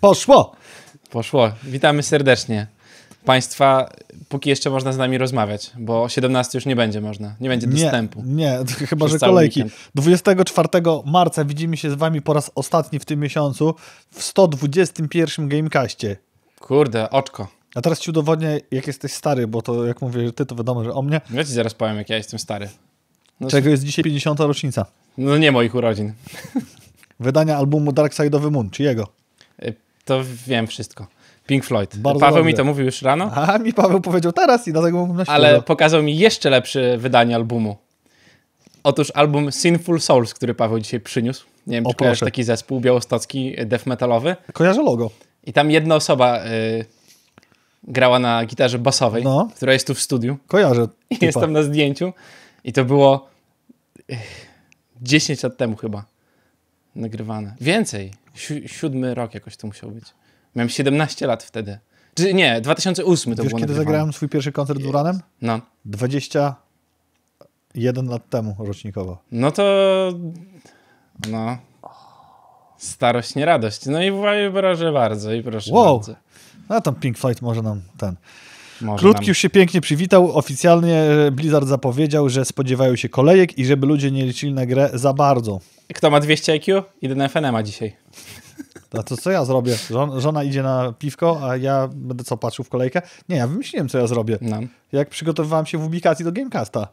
Poszło! Poszło. Witamy serdecznie. Państwa, póki jeszcze można z nami rozmawiać, bo o 17 już nie będzie można, nie będzie dostępu. Nie, nie chyba że kolejki. Weekend. 24 marca widzimy się z wami po raz ostatni w tym miesiącu w 121 Gamecastie. Kurde, oczko. A teraz ci udowodnię, jak jesteś stary, bo to jak mówię, że ty to wiadomo, że o mnie. Ja ci zaraz powiem, jak ja jestem stary. No Czego jest dzisiaj 50. rocznica? No nie moich urodzin. Wydania albumu Dark Side of the Moon, jego? Y, to wiem wszystko. Pink Floyd. Bardzo Paweł dobrze. mi to mówił już rano. A mi Paweł powiedział teraz i dlatego mówię na świeżo. Ale pokazał mi jeszcze lepsze wydanie albumu. Otóż album Sinful Souls, który Paweł dzisiaj przyniósł. Nie wiem, o, czy kojarzysz taki zespół białostocki, e, death metalowy. Kojarzę logo. I tam jedna osoba y, grała na gitarze basowej, no. która jest tu w studiu. Kojarzę. I jestem na zdjęciu. I to było y, e, 10 lat temu chyba nagrywane. Więcej si siódmy rok jakoś to musiał być. Miałem 17 lat wtedy. Czy nie, 2008 to było kiedy nagrywane. zagrałem swój pierwszy koncert z Uranem? No. 21 lat temu rocznikowo. No to... No... Starość, nie radość. No i proszę bardzo, i proszę wow. bardzo. No tam Pink Flight może nam ten... Może Krótki nam... już się pięknie przywitał. Oficjalnie e, Blizzard zapowiedział, że spodziewają się kolejek i żeby ludzie nie liczyli na grę za bardzo. Kto ma 200 IQ? Idę na ma dzisiaj. A to co ja zrobię? Żona, żona idzie na piwko, a ja będę co patrzył w kolejkę? Nie, ja wymyśliłem, co ja zrobię. No. Jak przygotowywałem się w ubikacji do Gamecasta.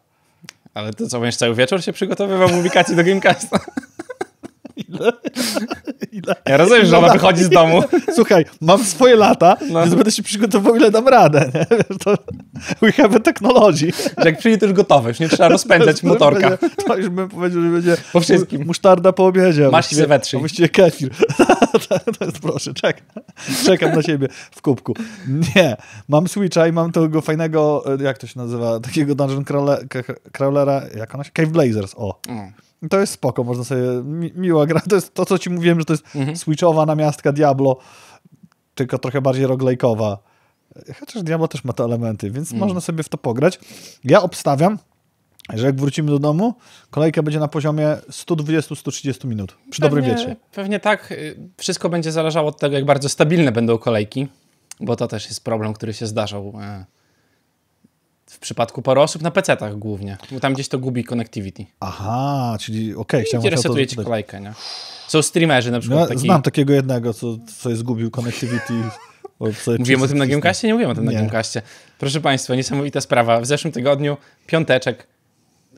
Ale to co, będziesz cały wieczór się przygotowywał w ubikacji do Gamecasta? Ile? Ile? Ja rozumiem, że ona no wychodzi z domu. Słuchaj, mam swoje lata, no. więc będę się przygotował, ile dam radę. Nie? To we have a technology. Że jak przyjdzie, to już gotowe, już nie trzeba rozpędzać to motorka. Będzie, to już bym powiedział, że będzie po wszystkim. musztarda po obiedzie. Masz się wetrzyj. Właściwie kefir. To Proszę, czekam. czekam na siebie w kubku. Nie, mam Switcha i mam tego fajnego, e, jak to się nazywa, takiego dungeon crawlera, crawlera jak ona się? Cave Blazers, o. Mm. To jest spoko, można sobie, mi, miła gra. To jest to, co ci mówiłem, że to jest mhm. switchowa namiastka Diablo, tylko trochę bardziej roglejkowa. Chociaż Diablo też ma te elementy, więc mhm. można sobie w to pograć. Ja obstawiam, że jak wrócimy do domu, kolejka będzie na poziomie 120-130 minut. Przy pewnie, dobrym wiecie. Pewnie tak. Y, wszystko będzie zależało od tego, jak bardzo stabilne będą kolejki, bo to też jest problem, który się zdarzał e, przypadku paru osób na PC-tach głównie, bo tam gdzieś to gubi connectivity. Aha, czyli okej. Okay, chciałem I resetuje ci kolejkę, nie? Są streamerzy na przykład no, taki... znam takiego jednego, co, co zgubił connectivity. Mówiłem o tym na Gamecastie? Nie mówiłem o tym nie. na Gamecastie. Proszę Państwa, niesamowita sprawa. W zeszłym tygodniu, piąteczek,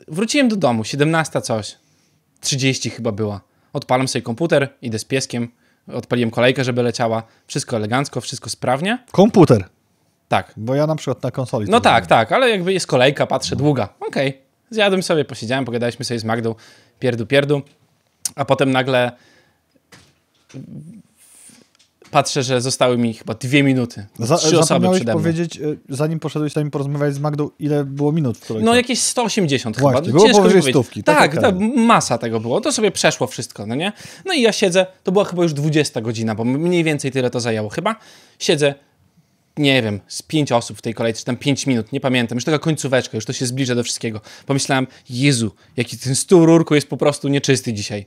wróciłem do domu, 17 coś, 30 chyba była. Odpalam sobie komputer, idę z pieskiem, odpaliłem kolejkę, żeby leciała. Wszystko elegancko, wszystko sprawnie. Komputer? Tak. Bo ja na przykład na konsoli. No tak, tak, ale jakby jest kolejka, patrzę, długa. Okej. Okay. Zjadłem sobie, posiedziałem, pogadaliśmy sobie z Magdą, pierdu, pierdu, a potem nagle patrzę, że zostały mi chyba dwie minuty. Za, trzy osoby przede mną. powiedzieć, y, zanim poszedłeś tam porozmawiać z Magdą, ile było minut w No jakieś 180 Właśnie, chyba. Było Ciężko powyżej stówki. Tak, tak masa tego było. To sobie przeszło wszystko, no nie? No i ja siedzę, to była chyba już 20 godzina, bo mniej więcej tyle to zajęło chyba. Siedzę, nie wiem, z pięć osób w tej kolejce, czy tam pięć minut, nie pamiętam, już taka końcóweczka, już to się zbliża do wszystkiego. Pomyślałem, Jezu, jaki ten stół rurku jest po prostu nieczysty dzisiaj.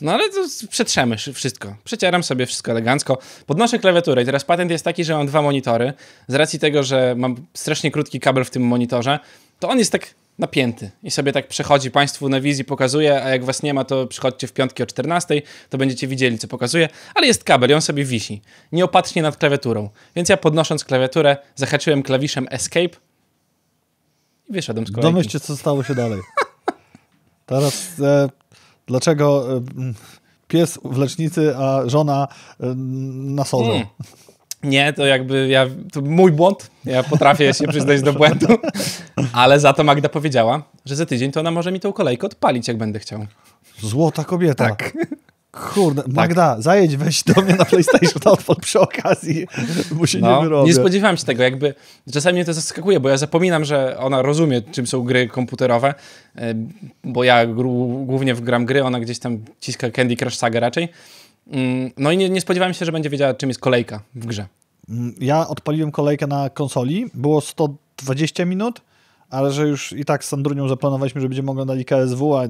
No ale to przetrzemy wszystko. Przecieram sobie wszystko elegancko. Podnoszę klawiaturę i teraz patent jest taki, że mam dwa monitory. Z racji tego, że mam strasznie krótki kabel w tym monitorze, to on jest tak napięty i sobie tak przechodzi Państwu na wizji, pokazuje, a jak Was nie ma, to przychodźcie w piątki o 14, to będziecie widzieli, co pokazuje, ale jest kabel i on sobie wisi, nieopatrznie nad klawiaturą. Więc ja podnosząc klawiaturę, zahaczyłem klawiszem Escape i wyszedłem z kolejki. Domyślcie, co stało się dalej. Teraz e, dlaczego e, pies w lecznicy, a żona e, na sorze. Hmm nie, to jakby ja, to mój błąd, ja potrafię się przyznać do błędu, ale za to Magda powiedziała, że za tydzień to ona może mi tą kolejkę odpalić, jak będę chciał. Złota kobieta. Tak. Kurde, tak. Magda, tak. zajedź, weź do mnie na PlayStation na odpal przy okazji, bo się no, nie wyrobić. Nie spodziewałem się tego, jakby czasami mnie to zaskakuje, bo ja zapominam, że ona rozumie, czym są gry komputerowe, e, bo ja głównie w gram gry, ona gdzieś tam ciska Candy Crush Saga raczej, Mm, no i nie, nie spodziewałem się, że będzie wiedziała, czym jest kolejka w grze. Mm, ja odpaliłem kolejkę na konsoli, było 120 minut, ale że już i tak z Sandrunią zaplanowaliśmy, że będziemy oglądali KSW, a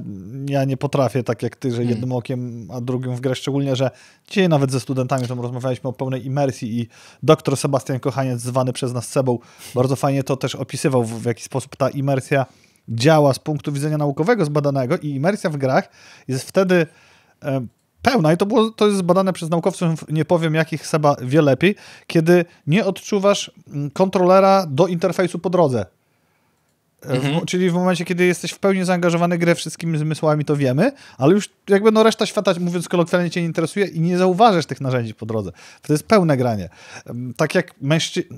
ja nie potrafię tak jak ty, że mhm. jednym hmm. okiem, a drugim w grę, szczególnie, że dzisiaj nawet ze studentami tam rozmawialiśmy o pełnej imersji i doktor Sebastian Kochaniec, zwany przez nas Sebą, bardzo fajnie to też opisywał, w jaki sposób ta imersja działa z punktu widzenia naukowego zbadanego i imersja w grach jest wtedy pełna, i to, było, to jest badane przez naukowców, nie powiem jakich, chyba wie lepiej, kiedy nie odczuwasz mm, kontrolera do interfejsu po drodze. Mhm. W, czyli w momencie, kiedy jesteś w pełni zaangażowany grę wszystkimi zmysłami, to wiemy, ale już jakby no reszta świata, mówiąc kolokwialnie, cię nie interesuje i nie zauważysz tych narzędzi po drodze. To jest pełne granie. Tak jak mężczyzna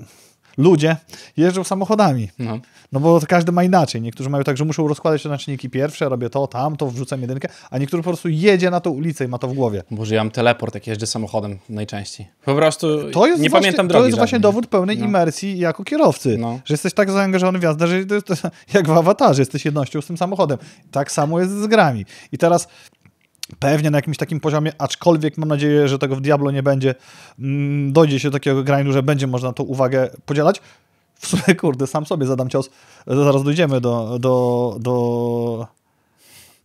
ludzie jeżdżą samochodami. No. no bo każdy ma inaczej. Niektórzy mają tak, że muszą rozkładać te znaczniki pierwsze, robię to, tam, to, wrzucam jedynkę, a niektórzy po prostu jedzie na tą ulicę i ma to w głowie. Boże, ja mam teleport, jak jeżdżę samochodem najczęściej. Po prostu to jest nie właśnie, pamiętam drogi. To jest żadnej. właśnie dowód pełnej no. imersji jako kierowcy, no. że jesteś tak zaangażowany w jazdę, że to, jak w awatarze, jesteś jednością z tym samochodem. Tak samo jest z grami. I teraz pewnie na jakimś takim poziomie, aczkolwiek mam nadzieję, że tego w Diablo nie będzie, mm, dojdzie się do takiego grindu, że będzie można tą uwagę podzielać. W sumie, kurde, sam sobie zadam cios. Zaraz dojdziemy do, do, do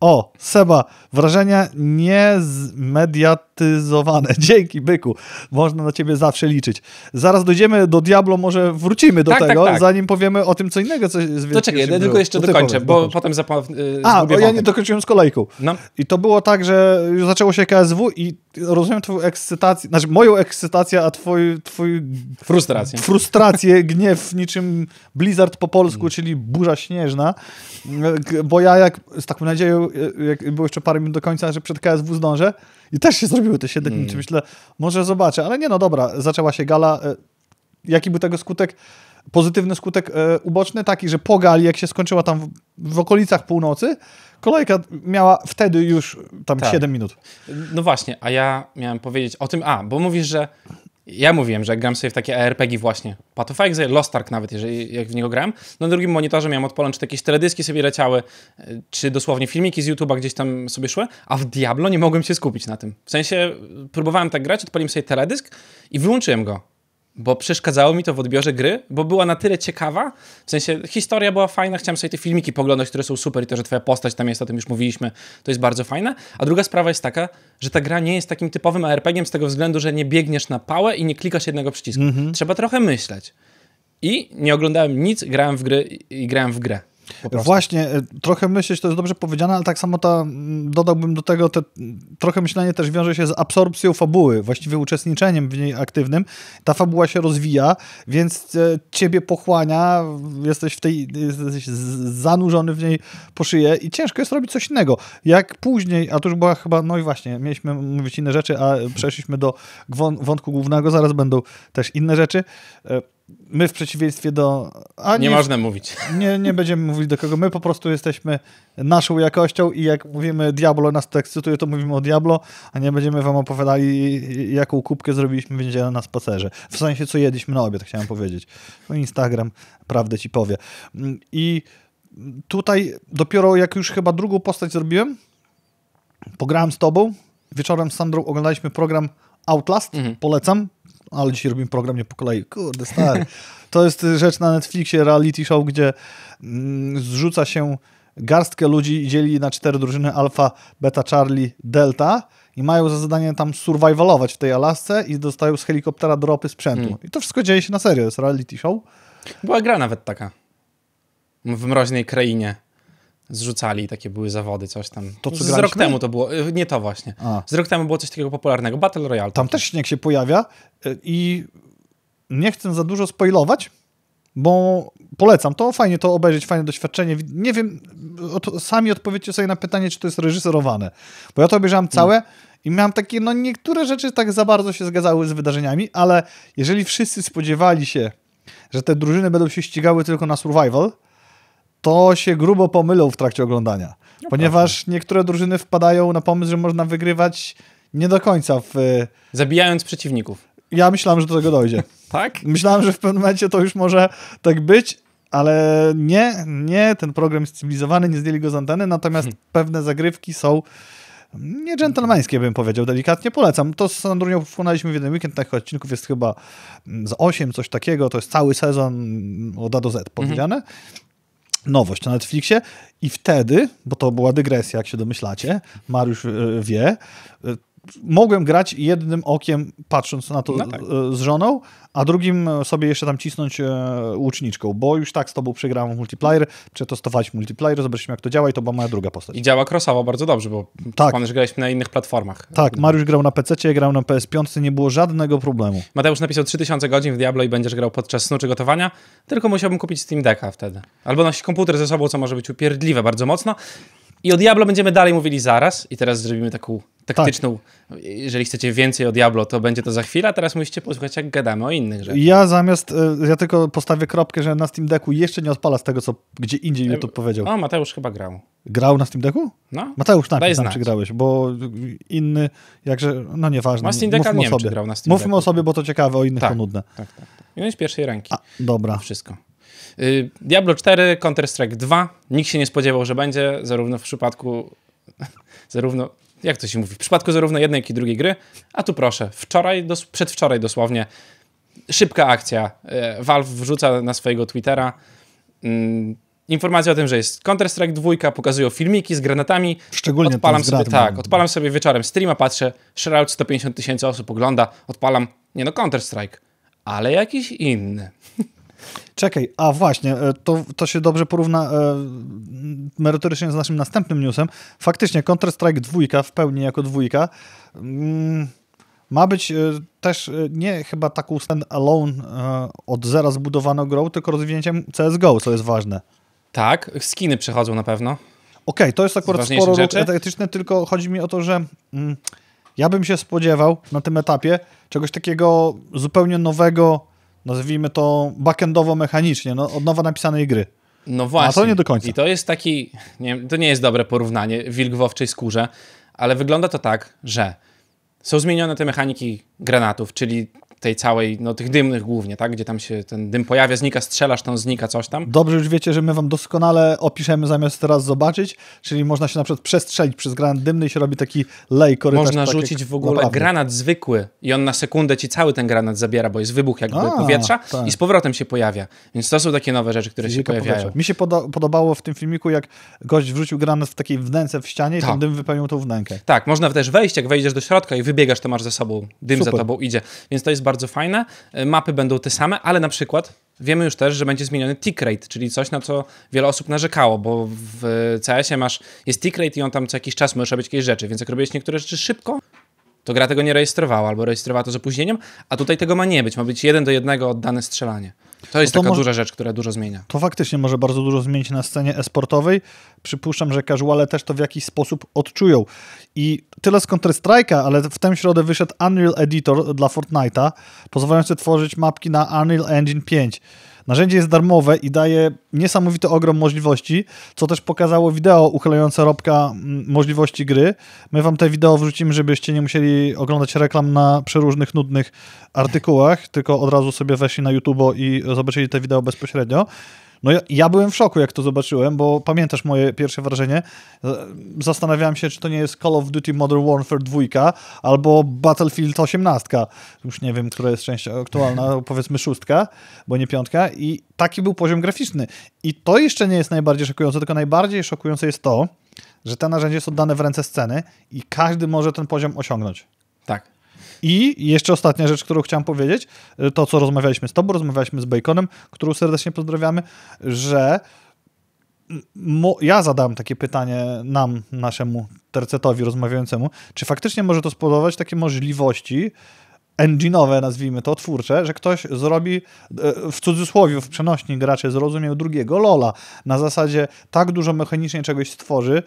o, Seba, wrażenia niezmediatyzowane. Dzięki, byku. Można na ciebie zawsze liczyć. Zaraz dojdziemy do Diablo, może wrócimy do tak, tak tego, tak, tak. zanim powiemy o tym, co innego. Co jest to czekaj, ja tylko jeszcze dokończę, bo dokończę. potem zapomnę. Yy, A, bo ja nie dokończyłem z kolejką. No. I to było tak, że już zaczęło się KSW i rozumiem twoją ekscytację, znaczy moją ekscytację, a twój... twój frustrację. Frustrację, gniew, niczym Blizzard po polsku, mm. czyli burza śnieżna, bo ja jak z taką nadzieją E, jak było jeszcze parę minut do końca, że przed KSW zdążę i też się zrobiły te 7 minut. Mm. Myślę, może zobaczę, ale nie, no dobra, zaczęła się gala. E, jaki był tego skutek? Pozytywny skutek e, uboczny, taki, że po gali, jak się skończyła tam w, w okolicach północy, kolejka miała wtedy już tam tak. 7 minut. No właśnie, a ja miałem powiedzieć o tym, a, bo mówisz, że ja mówiłem, że jak gram sobie w takie RPG właśnie, Path of Exile, Lost Ark nawet, jeżeli jak w niego gram, na drugim monitorze miałem odpalone, czy jakieś teledyski sobie leciały, e, czy dosłownie filmiki z YouTube'a gdzieś tam sobie szły, a w Diablo nie mogłem się skupić na tym. W sensie próbowałem tak grać, odpaliłem sobie teledysk i wyłączyłem go bo przeszkadzało mi to w odbiorze gry, bo była na tyle ciekawa, w sensie historia była fajna, chciałem sobie te filmiki poglądać, które są super i to, że twoja postać tam jest, o tym już mówiliśmy, to jest bardzo fajne. A druga sprawa jest taka, że ta gra nie jest takim typowym ARPG-iem z tego względu, że nie biegniesz na pałę i nie klikasz jednego przycisku. Mm -hmm. Trzeba trochę myśleć. I nie oglądałem nic, grałem w gry i grałem w grę. Właśnie, e, trochę myśleć to jest dobrze powiedziane, ale tak samo ta, dodałbym do tego, te, trochę myślenie też wiąże się z absorpcją fabuły, właściwie uczestniczeniem w niej aktywnym. Ta fabuła się rozwija, więc e, ciebie pochłania, jesteś w tej, jesteś zanurzony w niej po szyję i ciężko jest robić coś innego. Jak później, a to już była chyba, no i właśnie, mieliśmy mówić inne rzeczy, a przeszliśmy do wątku głównego, zaraz będą też inne rzeczy. E, my w przeciwieństwie do... Ani, nie można mówić. Nie, nie będziemy mówić do kogo. My po prostu jesteśmy naszą jakością i jak mówimy Diablo nas to ekscytuje, to mówimy o Diablo, a nie będziemy wam opowiadali, jaką kubkę zrobiliśmy w niedzielę na spacerze. W sensie, co jedliśmy na obiad, chciałem powiedzieć. No Instagram prawdę ci powie. I tutaj dopiero jak już chyba drugą postać zrobiłem, pograłem z tobą, wieczorem z Sandrą oglądaliśmy program Outlast, mhm. polecam, ale dzisiaj robimy program nie po kolei. Kurde, stary. To jest rzecz na Netflixie, reality show, gdzie mm, zrzuca się garstkę ludzi i dzieli na cztery drużyny alfa, beta, charlie, delta i mają za zadanie tam survivalować w tej Alasce i dostają z helikoptera dropy sprzętu. Mm. I to wszystko dzieje się na serio, jest reality show. Była gra nawet taka. W mroźnej krainie zrzucali, takie były zawody, coś tam. To, co Z graliśmy? rok temu to było, y, nie to właśnie. A. Z rok temu było coś takiego popularnego, Battle Royale. Tam też śnieg się pojawia y, i nie chcę za dużo spoilować, bo polecam to, fajnie to obejrzeć, fajne doświadczenie. Nie wiem, od, sami odpowiedzcie sobie na pytanie, czy to jest reżyserowane, bo ja to obejrzałem całe hmm. i miałem takie, no niektóre rzeczy tak za bardzo się zgadzały z wydarzeniami, ale jeżeli wszyscy spodziewali się, że te drużyny będą się ścigały tylko na survival, to się grubo pomylą w trakcie oglądania. No ponieważ niektóre drużyny wpadają na pomysł, że można wygrywać nie do końca w... E, Zabijając przeciwników. Ja myślałem, że do tego dojdzie. tak? Myślałem, że w pewnym momencie to już może tak być, ale nie, nie, ten program jest cywilizowany, nie zdjęli go z anteny, natomiast hmm. pewne zagrywki są nie dżentelmeńskie, bym powiedział, delikatnie polecam. To z Sandrunią wchłonęliśmy w jeden weekend, takich odcinków jest chyba z 8, coś takiego, to jest cały sezon od A do Z powiedziane. Hmm nowość na Netflixie i wtedy, bo to była dygresja, jak się domyślacie, Mariusz e, wie, e, mogłem grać jednym okiem, patrząc na to no tak. z żoną, a drugim sobie jeszcze tam cisnąć e, łuczniczką, bo już tak z tobą przegrałem w multiplayer, przetestowaliśmy multiplayer, zobaczymy jak to działa i to była moja druga postać. I działa crossowo bardzo dobrze, bo tak. pan, że grałeś na innych platformach. Tak, Mariusz grał na PC, grał na PS5, nie było żadnego problemu. Mateusz napisał 3000 godzin w Diablo i będziesz grał podczas snu czy gotowania, tylko musiałbym kupić Steam Decka wtedy. Albo nosić komputer ze sobą, co może być upierdliwe bardzo mocno, i o Diablo będziemy dalej mówili zaraz i teraz zrobimy taką taktyczną. Tak. Jeżeli chcecie więcej o Diablo, to będzie to za chwilę, a teraz musicie posłuchać, jak gadamy o innych rzeczach. Ja zamiast, e, ja tylko postawię kropkę, że na Steam Decku jeszcze nie odpala z tego, co gdzie indziej YouTube e, powiedział. O, Mateusz chyba grał. Grał na Steam Decku? No. Mateusz, tak, tam czy grałeś, bo inny, jakże, no nieważne. Na no, Steam Decka nie wiem, grał na Steam Mówmy Decku. o sobie, bo to ciekawe, o innych tak, to nudne. Tak, tak. tak. I z pierwszej ręki. A, dobra. Wszystko. Y, Diablo 4, Counter-Strike 2. Nikt się nie spodziewał, że będzie, zarówno w przypadku, zarówno, jak to się mówi, w przypadku zarówno jednej, jak i drugiej gry. A tu proszę, wczoraj, dos przedwczoraj dosłownie, szybka akcja. Y, Valve wrzuca na swojego Twittera mm, informację o tym, że jest Counter-Strike 2, pokazują filmiki z granatami. Szczególnie odpalam sobie, Tak, odpalam sobie wieczorem streama, patrzę, shroud 150 tysięcy osób ogląda, odpalam, nie no, Counter-Strike, ale jakiś inny. Czekaj, a właśnie, e, to, to się dobrze porówna e, merytorycznie z naszym następnym newsem. Faktycznie Counter-Strike 2 w pełni jako dwójka mm, ma być e, też e, nie chyba taką stand-alone e, od zera zbudowaną grą, tylko rozwinięciem CSGO, co jest ważne. Tak, skiny przychodzą na pewno. Okej, okay, to jest akurat sporo etyczne, tylko chodzi mi o to, że... Mm, ja bym się spodziewał na tym etapie czegoś takiego zupełnie nowego, nazwijmy to backendowo mechanicznie, no, od nowa napisanej gry. No właśnie. A to nie do końca. I to jest taki, nie, to nie jest dobre porównanie, wilk w owczej skórze, ale wygląda to tak, że są zmienione te mechaniki granatów, czyli tej całej, no tych dymnych głównie, tak? Gdzie tam się ten dym pojawia, znika, strzelasz, to znika coś tam. Dobrze już wiecie, że my wam doskonale opiszemy zamiast teraz zobaczyć, czyli można się na przykład przestrzelić przez granat dymny i się robi taki lej korytarz. Można tak rzucić w ogóle naprawdę. granat zwykły i on na sekundę ci cały ten granat zabiera, bo jest wybuch jakby A, powietrza tak. i z powrotem się pojawia. Więc to są takie nowe rzeczy, które Fizika się pojawiają. Powietrza. Mi się poda- podobało w tym filmiku, jak gość wrzucił granat w takiej wnęce w ścianie i ten tak. dym wypełnił tą wnękę. Tak, można też wejść, jak wejdziesz do środka i wybiegasz, to masz za sobą, dym Super. za tobą idzie. Więc to jest bardzo fajne. E, mapy będą te same, ale na przykład Wiemy już też, że będzie zmieniony tick rate, czyli coś, na co wiele osób narzekało, bo w CS-ie masz, jest tick rate i on tam co jakiś czas możesz robić jakieś rzeczy, więc jak robiłeś niektóre rzeczy szybko, to gra tego nie rejestrowała albo rejestrowała to z opóźnieniem, a tutaj tego ma nie być, ma być jeden do jednego oddane strzelanie. To jest no to taka może, duża rzecz, która dużo zmienia. To faktycznie może bardzo dużo zmienić na scenie esportowej. Przypuszczam, że casuale też to w jakiś sposób odczują. I tyle z counter ale w tę środę wyszedł Unreal Editor dla Fortnite'a, pozwalający tworzyć mapki na Unreal Engine 5. Narzędzie jest darmowe i daje niesamowity ogrom możliwości, co też pokazało wideo uchylające Robka mm, możliwości gry. My wam te wideo wrzucimy, żebyście nie musieli oglądać reklam na przeróżnych, nudnych artykułach, tylko od razu sobie weszli na YouTube i zobaczyli te wideo bezpośrednio. No ja, ja, byłem w szoku, jak to zobaczyłem, bo pamiętasz moje pierwsze wrażenie. Zastanawiałem się, czy to nie jest Call of Duty Modern Warfare 2 albo Battlefield 18. Już nie wiem, która jest część aktualna, powiedzmy szóstka, bo nie piątka. I taki był poziom graficzny. I to jeszcze nie jest najbardziej szokujące, tylko najbardziej szokujące jest to, że te narzędzie są dane w ręce sceny i każdy może ten poziom osiągnąć. Tak. I jeszcze ostatnia rzecz, którą chciałem powiedzieć, y, to co rozmawialiśmy z Tobą, rozmawialiśmy z Baconem, którą serdecznie pozdrawiamy, że ja zadałem takie pytanie nam, naszemu tercetowi rozmawiającemu, czy faktycznie może to spowodować takie możliwości, engine'owe, nazwijmy to, twórcze, że ktoś zrobi, e, w cudzysłowie, w przenośni gracze zrozumiał drugiego Lola. Na zasadzie tak dużo mechanicznie czegoś stworzy,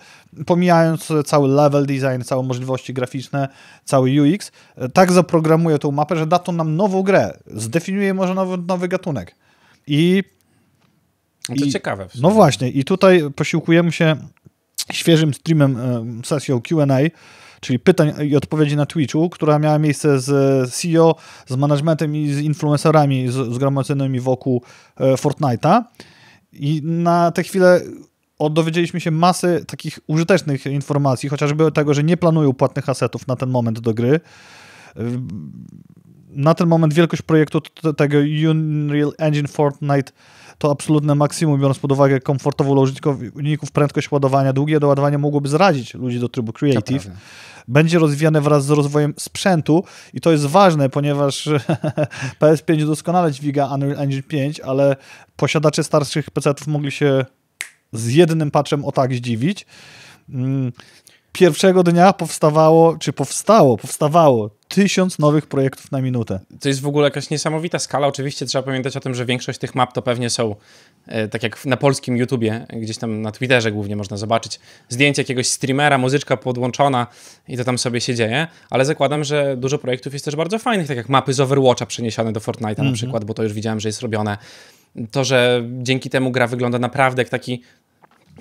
pomijając cały level design, całe możliwości graficzne, cały UX, tak zaprogramuje tą mapę, że da to nam nową grę. Zdefiniuje może nowy, nowy gatunek. I... No to i, ciekawe. No właśnie. I tutaj posiłkujemy się świeżym streamem, e, sesją Q&A, czyli pytań i odpowiedzi na Twitchu, która miała miejsce z CEO, z managementem i z influencerami z, zgromadzonymi wokół e, Fortnite'a. I na tę chwilę dowiedzieliśmy się masy takich użytecznych informacji, chociażby tego, że nie planują płatnych asetów na ten moment do gry. Na ten moment wielkość projektu tego Unreal Engine Fortnite to absolutne maksimum, biorąc pod uwagę komfortową dla użytkowników prędkość ładowania, długie doładowanie mogłoby zrazić ludzi do trybu Creative. Będzie rozwijane wraz z rozwojem sprzętu i to jest ważne, ponieważ PS5 doskonale dźwiga Unreal Engine 5, ale posiadacze starszych PC-ów mogli się z jednym patchem o tak zdziwić. Mm, pierwszego dnia powstawało, czy powstało, powstawało tysiąc nowych projektów na minutę. To jest w ogóle jakaś niesamowita skala. Oczywiście trzeba pamiętać o tym, że większość tych map to pewnie są, e, tak jak na polskim YouTubie, gdzieś tam na Twitterze głównie można zobaczyć, zdjęcie jakiegoś streamera, muzyczka podłączona i to tam sobie się dzieje, ale zakładam, że dużo projektów jest też bardzo fajnych, tak jak mapy z Overwatcha przeniesione do Fortnite'a mm -hmm. na mhm. przykład, bo to już widziałem, że jest robione to, że dzięki temu gra wygląda naprawdę jak taki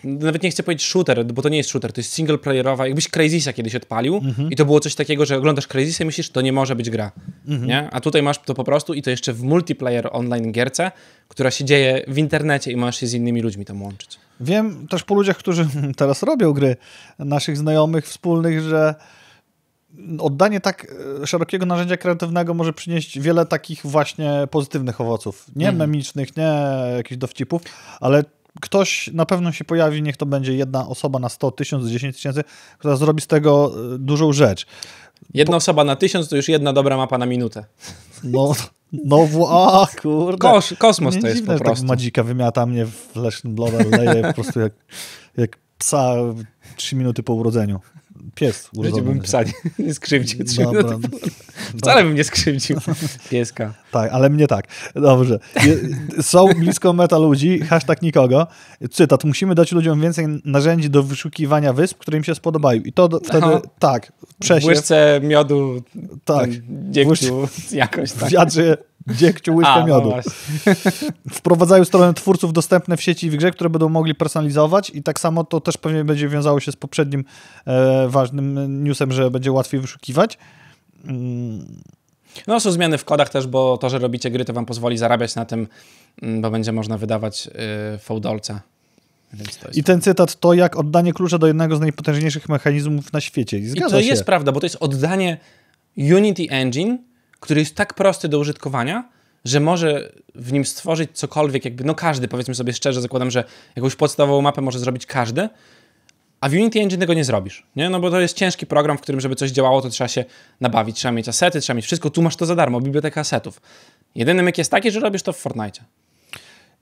nawet nie chcę powiedzieć shooter, bo to nie jest shooter, to jest single playerowa, jakbyś Crazysa kiedyś odpalił mhm. i to było coś takiego, że oglądasz Crazysa i myślisz, to nie może być gra, mhm. nie? A tutaj masz to po prostu i to jeszcze w multiplayer online gierce, która się dzieje w internecie i masz się z innymi ludźmi tam łączyć. Wiem też po ludziach, którzy teraz robią gry, naszych znajomych, wspólnych, że oddanie tak e, szerokiego narzędzia kreatywnego może przynieść wiele takich właśnie pozytywnych owoców. Nie mm. memicznych, nie jakichś dowcipów, ale ktoś na pewno się pojawi, niech to będzie jedna osoba na 100, 1000, 10 tysięcy, która zrobi z tego e, dużą rzecz. Jedna po... osoba na 1000 to już jedna dobra mapa na minutę. No, no a kurde. kosmos nie to jest dziwne, po tak prostu. Tak madzika wymiata mnie w leśnym blodem, leje po prostu jak, jak psa 3 minuty po urodzeniu pies. Wiecie, bym psa nie, nie skrzywdził. Dobra. Wcale bym nie skrzywdził pieska. Tak, ale mnie tak. Dobrze. Są blisko meta ludzi, hashtag nikogo. Cytat, musimy dać ludziom więcej narzędzi do wyszukiwania wysp, które im się spodobają. I to wtedy, Aha. tak, przesiew. W łyżce miodu, tak, dziegciu, jakoś tak. W wiatrze Dziekciu łyżkę no miodu. No Wprowadzają stronę twórców dostępne w sieci i w grze, które będą mogli personalizować i tak samo to też pewnie będzie wiązało się z poprzednim e, ważnym newsem, że będzie łatwiej wyszukiwać. Mm. No są zmiany w kodach też, bo to, że robicie gry, to wam pozwoli zarabiać na tym, mm, bo będzie można wydawać yy, fałdolce. I ten cytat to jak oddanie klucza do jednego z najpotężniejszych mechanizmów na świecie. I, I to się. jest prawda, bo to jest oddanie Unity Engine, który jest tak prosty do użytkowania, że może w nim stworzyć cokolwiek, jakby, no każdy, powiedzmy sobie szczerze, zakładam, że jakąś podstawową mapę może zrobić każdy, a w Unity Engine tego nie zrobisz, nie? No bo to jest ciężki program, w którym, żeby coś działało, to trzeba się nabawić, trzeba mieć asety, trzeba mieć wszystko, tu masz to za darmo, biblioteka asetów. Jedyny myk jest taki, że robisz to w Fortnite.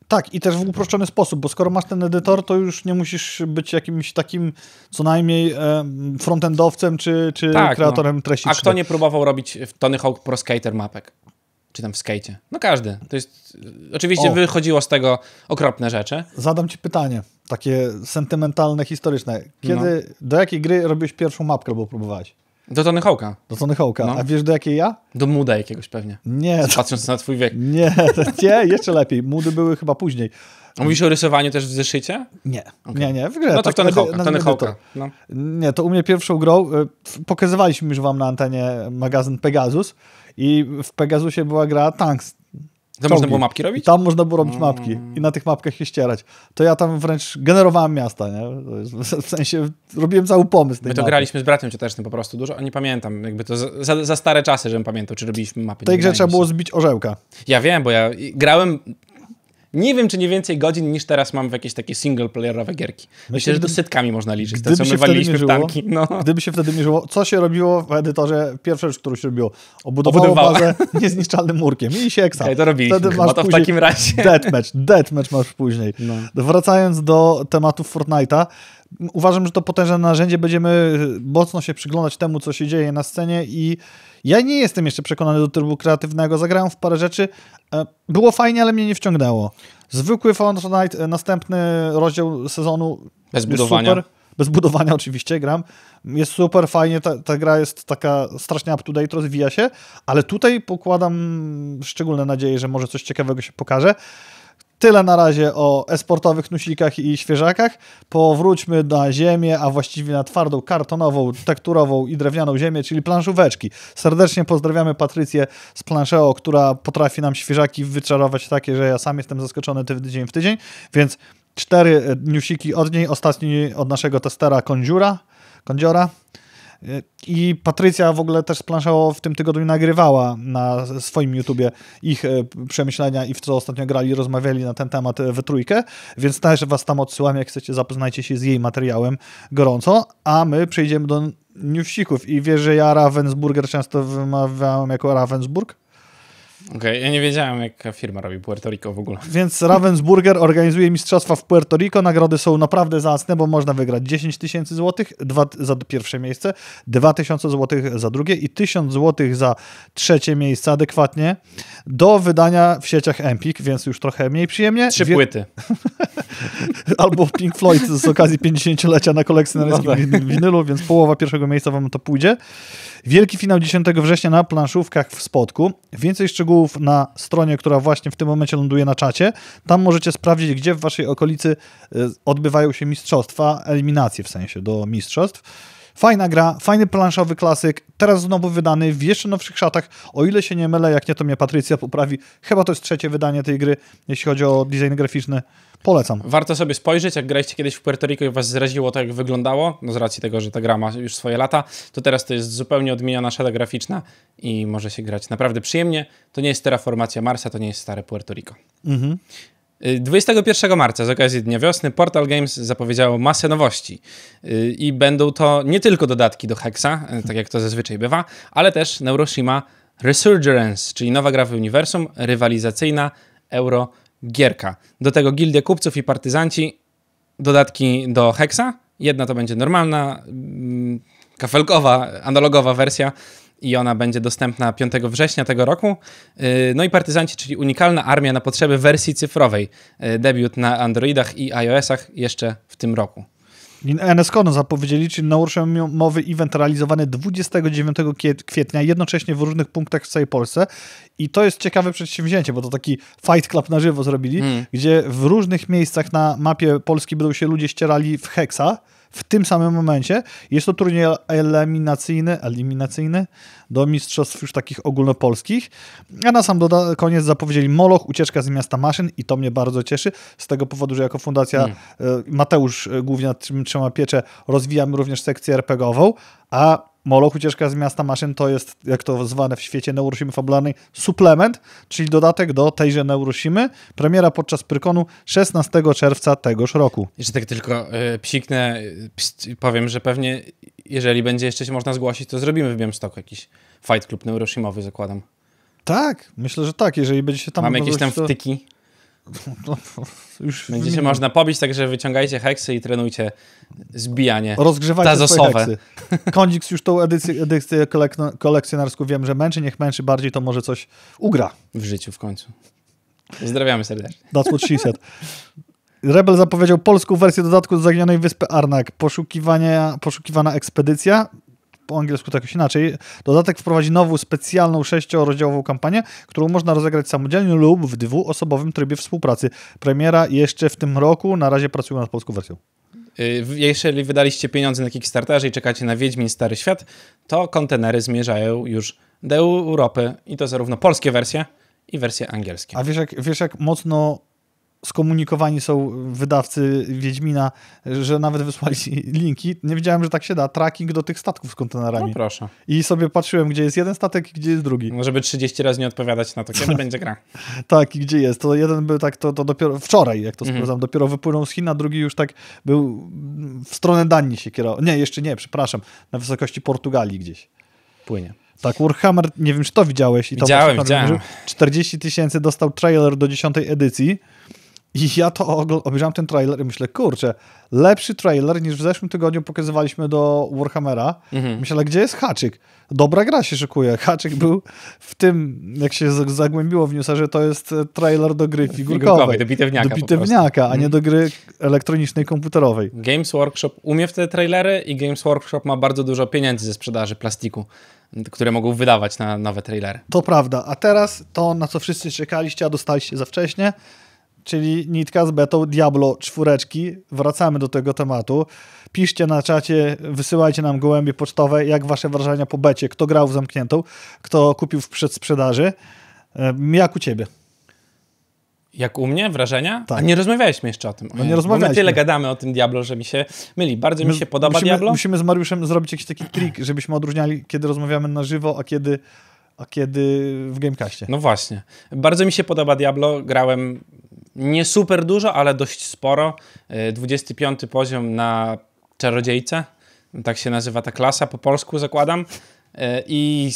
Tak, i też w uproszczony sposób, bo skoro masz ten edytor, to już nie musisz być jakimś takim co najmniej frontendowcem czy, czy tak, no. kreatorem no. treści. A kto tak. nie próbował robić w Tony Hawk Pro Skater mapek? Czy tam w skate? No każdy. To jest, oczywiście o. wychodziło z tego okropne rzeczy. Zadam ci pytanie, takie sentymentalne, historyczne. Kiedy, no. do jakiej gry robiłeś pierwszą mapkę albo próbowałeś? Do Tony Hawka. Do Tony No. A wiesz do jakiej ja? Do Muda jakiegoś pewnie. Nie. Patrząc to... na twój wiek. Nie, nie, jeszcze lepiej. Mudy były chyba później. Mówisz o rysowaniu też w zeszycie? Nie, okay. nie, nie, w grze. No to tak, Tony Hawka. Tony Hawka. No. Nie, to u mnie pierwszą grą, y, pokazywaliśmy już wam na antenie magazyn Pegasus i w Pegasusie była gra Tanks tam można było mapki robić? Tam można było robić mapki mm. i na tych mapkach je ścierać. To ja tam wręcz generowałem miasta, nie? W sensie robiłem cały pomysł. My to mapy. graliśmy z bratem ciotecznym po prostu dużo, a nie pamiętam. Jakby to za, za stare czasy, żebym pamiętał, czy robiliśmy mapy. W tej grze trzeba było zbić orzełka. Ja wiem, bo ja grałem nie wiem, czy nie więcej godzin niż teraz mam w jakieś takie single-playerowe gierki. No Myślę, że do setkami można liczyć, gdyby to co my waliliśmy mierzyło, tanki. No. Gdyby się wtedy mierzyło, co się robiło w edytorze, pierwsza rzecz, którą się robiło, obudowało Obudowało. bazę niezniszczalnym murkiem i się eksa. Okay, to robiliśmy, wtedy no masz to w takim razie... Deathmatch, deathmatch masz później. No. Wracając do tematów Fortnite'a, uważam, że to potężne narzędzie. Będziemy y, mocno się przyglądać temu, co się dzieje na scenie i ja nie jestem jeszcze przekonany do trybu kreatywnego. Zagrałem w parę rzeczy. E, było fajnie, ale mnie nie wciągnęło. Zwykły Fortnite, e, następny rozdział sezonu. Bez budowania. Super. Bez budowania oczywiście gram. Jest super, fajnie, ta, ta gra jest taka strasznie up-to-date, rozwija się, ale tutaj pokładam szczególne nadzieje, że może coś ciekawego się pokaże. Tyle na razie o esportowych nusikach i świeżakach. Powróćmy na ziemię, a właściwie na twardą, kartonową, tekturową i drewnianą ziemię, czyli planszóweczki. Serdecznie pozdrawiamy Patrycję z Planszeo, która potrafi nam świeżaki wyczarować takie, że ja sam jestem zaskoczony tydzień w tydzień, więc cztery e, nusiki od niej, ostatni od naszego testera Kondziura, Kondziora. I Patrycja w ogóle też z w tym tygodniu nagrywała na swoim YouTubie ich e, przemyślenia i w co ostatnio grali, rozmawiali na ten temat e, we trójkę, więc też was tam odsyłam, jak chcecie, zapoznajcie się z jej materiałem gorąco, a my przejdziemy do newsików i wie, że ja Ravensburger często wymawiałem jako Ravensburg, Okej, okay, ja nie wiedziałem, jaka firma robi Puerto Rico w ogóle. Więc Ravensburger organizuje mistrzostwa w Puerto Rico. Nagrody są naprawdę zacne, bo można wygrać 10 tysięcy złotych za pierwsze miejsce, 2 tysiące złotych za drugie i 1000 złotych za trzecie miejsce adekwatnie do wydania w sieciach Empik, więc już trochę mniej przyjemnie. Trzy płyty. Albo Pink Floyd z okazji 50-lecia na kolekcjonerskim no tak. winylu, więc połowa pierwszego miejsca wam to pójdzie. Wielki finał 10 września na planszówkach w Spodku. Więcej szczegółów na stronie, która właśnie w tym momencie ląduje na czacie. Tam możecie sprawdzić, gdzie w waszej okolicy y, odbywają się mistrzostwa, eliminacje w sensie do mistrzostw. Fajna gra, fajny planszowy klasyk, teraz znowu wydany w jeszcze nowszych szatach. O ile się nie mylę, jak nie, to mnie Patrycja poprawi. Chyba to jest trzecie wydanie tej gry, jeśli chodzi o design graficzny. Polecam. Warto sobie spojrzeć, jak graliście kiedyś w Puerto Rico i was zraziło to, jak wyglądało, no z racji tego, że ta gra ma już swoje lata, to teraz to jest zupełnie odmieniona szata graficzna i może się grać naprawdę przyjemnie. To nie jest terraformacja Marsa, to nie jest stare Puerto Rico. Mhm. 21 y, marca z okazji Dnia Wiosny Portal Games zapowiedziało masę nowości y, i będą to nie tylko dodatki do Hexa, y, tak jak to zazwyczaj bywa, ale też Neuroshima Resurgence, czyli nowa gra w uniwersum, rywalizacyjna eurogierka. Do tego Gildie Kupców i Partyzanci, dodatki do Hexa, jedna to będzie normalna, mm, kafelkowa, analogowa wersja, i ona będzie dostępna 5 września tego roku. Y, no i Partyzanci, czyli unikalna armia na potrzeby wersji cyfrowej. Y, debiut na Androidach i iOSach jeszcze w tym roku. NSCON no, zapowiedzieli, czyli mowy event realizowany 29 kwietnia, jednocześnie w różnych punktach w całej Polsce. I to jest ciekawe przedsięwzięcie, bo to taki fight club na żywo zrobili, hmm. gdzie w różnych miejscach na mapie Polski będą się ludzie ścierali w heksa w tym samym momencie. Jest to turniej eliminacyjny, eliminacyjny do mistrzostw już takich ogólnopolskich. A na sam doda- koniec zapowiedzieli Moloch, ucieczka z miasta maszyn i to mnie bardzo cieszy, z tego powodu, że jako fundacja hmm. e, Mateusz e, głównie nad tym trzyma pieczę, rozwijamy również sekcję RPGową, a Moloch Ucieczka z Miasta Maszyn to jest, jak to zwane w świecie neurosimy fabularnej, suplement, czyli dodatek do tejże neurosimy. Premiera podczas Prykonu 16 czerwca tegoż roku. Jeszcze tak tylko y, psiknę, pst, powiem, że pewnie jeżeli będzie jeszcze się można zgłosić, to zrobimy w Białymstoku jakiś fight club neurosimowy, zakładam. Tak, myślę, że tak, jeżeli będzie się tam... Mamy jakieś tam wtyki? No, Będziecie można pobić, także wyciągajcie heksy i trenujcie zbijanie Rozgrzewajcie tazosowe. Swoje heksy. Kondiks już tą edycję, edycję kolekcjonarską wiem, że męczy, niech męczy bardziej, to może coś ugra. W życiu w końcu. Pozdrawiamy serdecznie. That's what she said. Rebel zapowiedział polską wersję dodatku do Zaginionej Wyspy Arnak. Poszukiwania, poszukiwana ekspedycja po angielsku tak jakoś inaczej. Dodatek wprowadzi nową, specjalną sześciorozdziałową kampanię, którą można rozegrać samodzielnie lub w dwuosobowym trybie współpracy. Premiera jeszcze w tym roku, na razie pracują nad polską wersją. Y, jeżeli wydaliście pieniądze na Kickstarterze i czekacie na Wiedźmin Stary Świat, to kontenery zmierzają już do Europy i to zarówno polskie wersje, i wersje angielskie. A wiesz jak, wiesz jak mocno skomunikowani są wydawcy Wiedźmina, że nawet wysłali linki. Nie wiedziałem, że tak się da. Tracking do tych statków z kontenerami. No proszę. I sobie patrzyłem, gdzie jest jeden statek i gdzie jest drugi. No żeby 30 razy nie odpowiadać na to, kiedy tak. będzie gra. Tak, i gdzie jest. To jeden był tak, to, to dopiero wczoraj, jak to mhm. sprawdzam, dopiero wypłynął z Chin, a drugi już tak był w stronę Danii się kierował. Nie, jeszcze nie, przepraszam. Na wysokości Portugalii gdzieś. Płynie. Tak, Warhammer, nie wiem, czy to widziałeś. I to widziałem, widziałem. 40 tysięcy dostał trailer do 10 edycji. I ja to obejrzałem ten trailer i myślę, kurczę, lepszy trailer niż w zeszłym tygodniu pokazywaliśmy do Warhammera. Mhm. Myślę, gdzie jest haczyk? Dobra gra się szykuje. Haczyk był w tym, jak się zagłębiło w newsa, że to jest e, trailer do gry figurkowej. figurkowej do bitewniaka. Do bitewniaka, a nie do mhm. gry elektronicznej, komputerowej. Games Workshop umie w te trailery i Games Workshop ma bardzo dużo pieniędzy ze sprzedaży plastiku które mogą wydawać na nowe trailery. To prawda. A teraz to, na co wszyscy czekaliście, a dostaliście za wcześnie, czyli nitka z betą Diablo czwóreczki. Wracamy do tego tematu. Piszcie na czacie, wysyłajcie nam gołębie pocztowe, jak wasze wrażenia po becie, kto grał w zamkniętą, kto kupił w przedsprzedaży. Jak u ciebie? Jak u mnie? Wrażenia? Tak. A nie rozmawialiśmy jeszcze o tym. No nie rozmawialiśmy. My tyle gadamy o tym Diablo, że mi się myli. Bardzo mi się podoba musimy, Diablo. Musimy z Mariuszem zrobić jakiś taki trik, żebyśmy odróżniali, kiedy rozmawiamy na żywo, a kiedy a kiedy w Gamecastie. No właśnie. Bardzo mi się podoba Diablo. Grałem nie super dużo, ale dość sporo. 25 e, poziom na czarodziejce. Tak się nazywa ta klasa, po polsku zakładam. E, I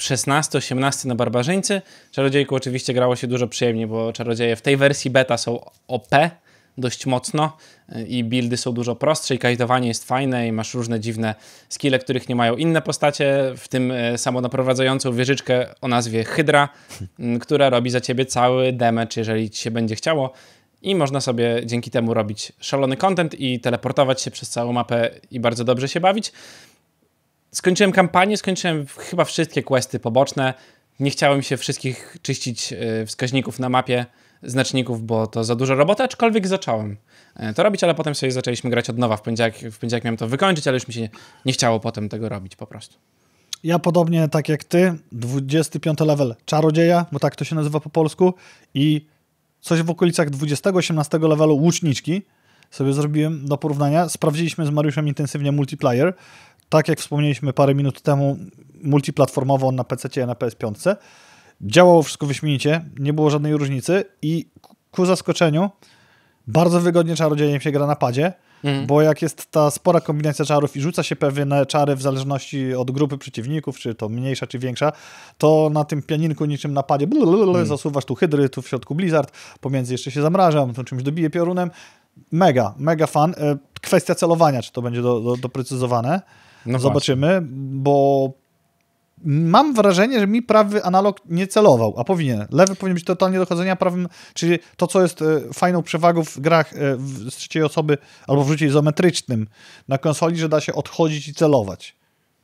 16-18 na barbarzyńcy. Czarodziejku oczywiście grało się dużo przyjemniej, bo czarodzieje w tej wersji beta są OP dość mocno y, i buildy są dużo prostsze i kajtowanie jest fajne i masz różne dziwne skille, których nie mają inne postacie, w tym y, samonaprowadzającą wieżyczkę o nazwie Hydra, hmm. y, która robi za ciebie cały damage, jeżeli ci się będzie chciało i można sobie dzięki temu robić szalony content i teleportować się przez całą mapę i bardzo dobrze się bawić. Skończyłem kampanię, skończyłem chyba wszystkie questy poboczne. Nie chciałem się wszystkich czyścić wskaźników na mapie, znaczników, bo to za dużo roboty, aczkolwiek zacząłem e, to robić, ale potem sobie zaczęliśmy grać od nowa. W poniedziałek, w poniedziałek miałem to wykończyć, ale już mi się nie, nie chciało potem tego robić po prostu. Ja podobnie tak jak ty, 25 level czarodzieja, bo tak to się nazywa po polsku i coś w okolicach 20-18 levelu łuczniczki sobie zrobiłem do porównania. Sprawdziliśmy z Mariuszem intensywnie multiplayer. Tak jak wspomnieliśmy parę minut temu, multiplatformowo na PC i na PS5. Działało wszystko wyśmienicie, nie było żadnej różnicy i ku zaskoczeniu bardzo wygodnie czarodziejem się gra na padzie, mhm. bo jak jest ta spora kombinacja czarów i rzuca się pewne czary w zależności od grupy przeciwników, czy to mniejsza, czy większa, to na tym pianinku niczym na padzie mm. zasuwasz tu hydry, tu w środku blizzard, pomiędzy jeszcze się zamrażam, tu czymś dobiję piorunem. Mega, mega fan. E, kwestia celowania, czy to będzie do, do, doprecyzowane. No Zobaczymy, właśnie. bo mam wrażenie, że mi prawy analog nie celował, a powinien. Lewy powinien być totalnie dochodzenia prawym, czyli to, co jest e, fajną przewagą w grach e, z trzeciej osoby albo w rzucie izometrycznym na konsoli, że da się odchodzić i celować.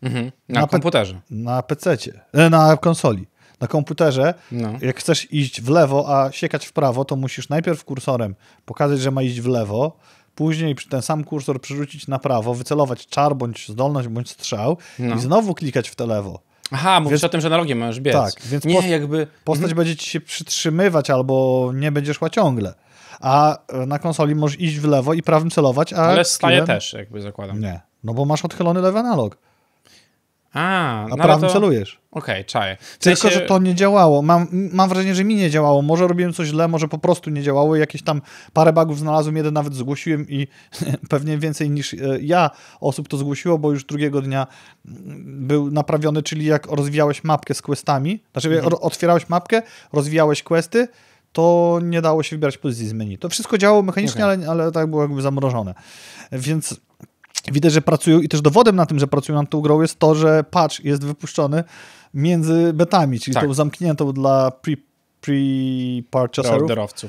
Mhm. Na, na komputerze. Na PC-cie. E, na konsoli. Na komputerze, no. jak chcesz iść w lewo, a siekać w prawo, to musisz najpierw kursorem pokazać, że ma iść w lewo, później ten sam kursor przerzucić na prawo, wycelować czar, bądź zdolność, bądź strzał no. i znowu klikać w te lewo. Aha, mówisz więc, o tym, że analogiem masz biec. Tak, więc nie, post jakby... postać mhm. będzie ci się przytrzymywać albo nie będziesz szła ciągle. A e, na konsoli możesz iść w lewo i prawym celować, a... Ale staje też, jakby zakładam. Nie, no bo masz odchylony lewy analog. A, no a prawym to... celujesz. Okej, okay, czaję. W Tylko, że to nie działało. Mam, mam wrażenie, że mi nie działało. Może robiłem coś źle, może po prostu nie działało. Jakieś tam parę bugów znalazłem, jeden nawet zgłosiłem i pewnie więcej niż e, ja osób to zgłosiło, bo już drugiego dnia mm, był naprawiony, czyli jak rozwijałeś mapkę z questami, znaczy mhm. otwierałeś mapkę, rozwijałeś questy, to nie dało się wybierać pozycji z menu. To wszystko działało mechanicznie, okay. ale, ale tak było jakby zamrożone. Więc widać, że pracują i też dowodem na tym, że pracują nad tą grą jest to, że patch jest wypuszczony między betami, czyli tak. tą zamkniętą dla pre pre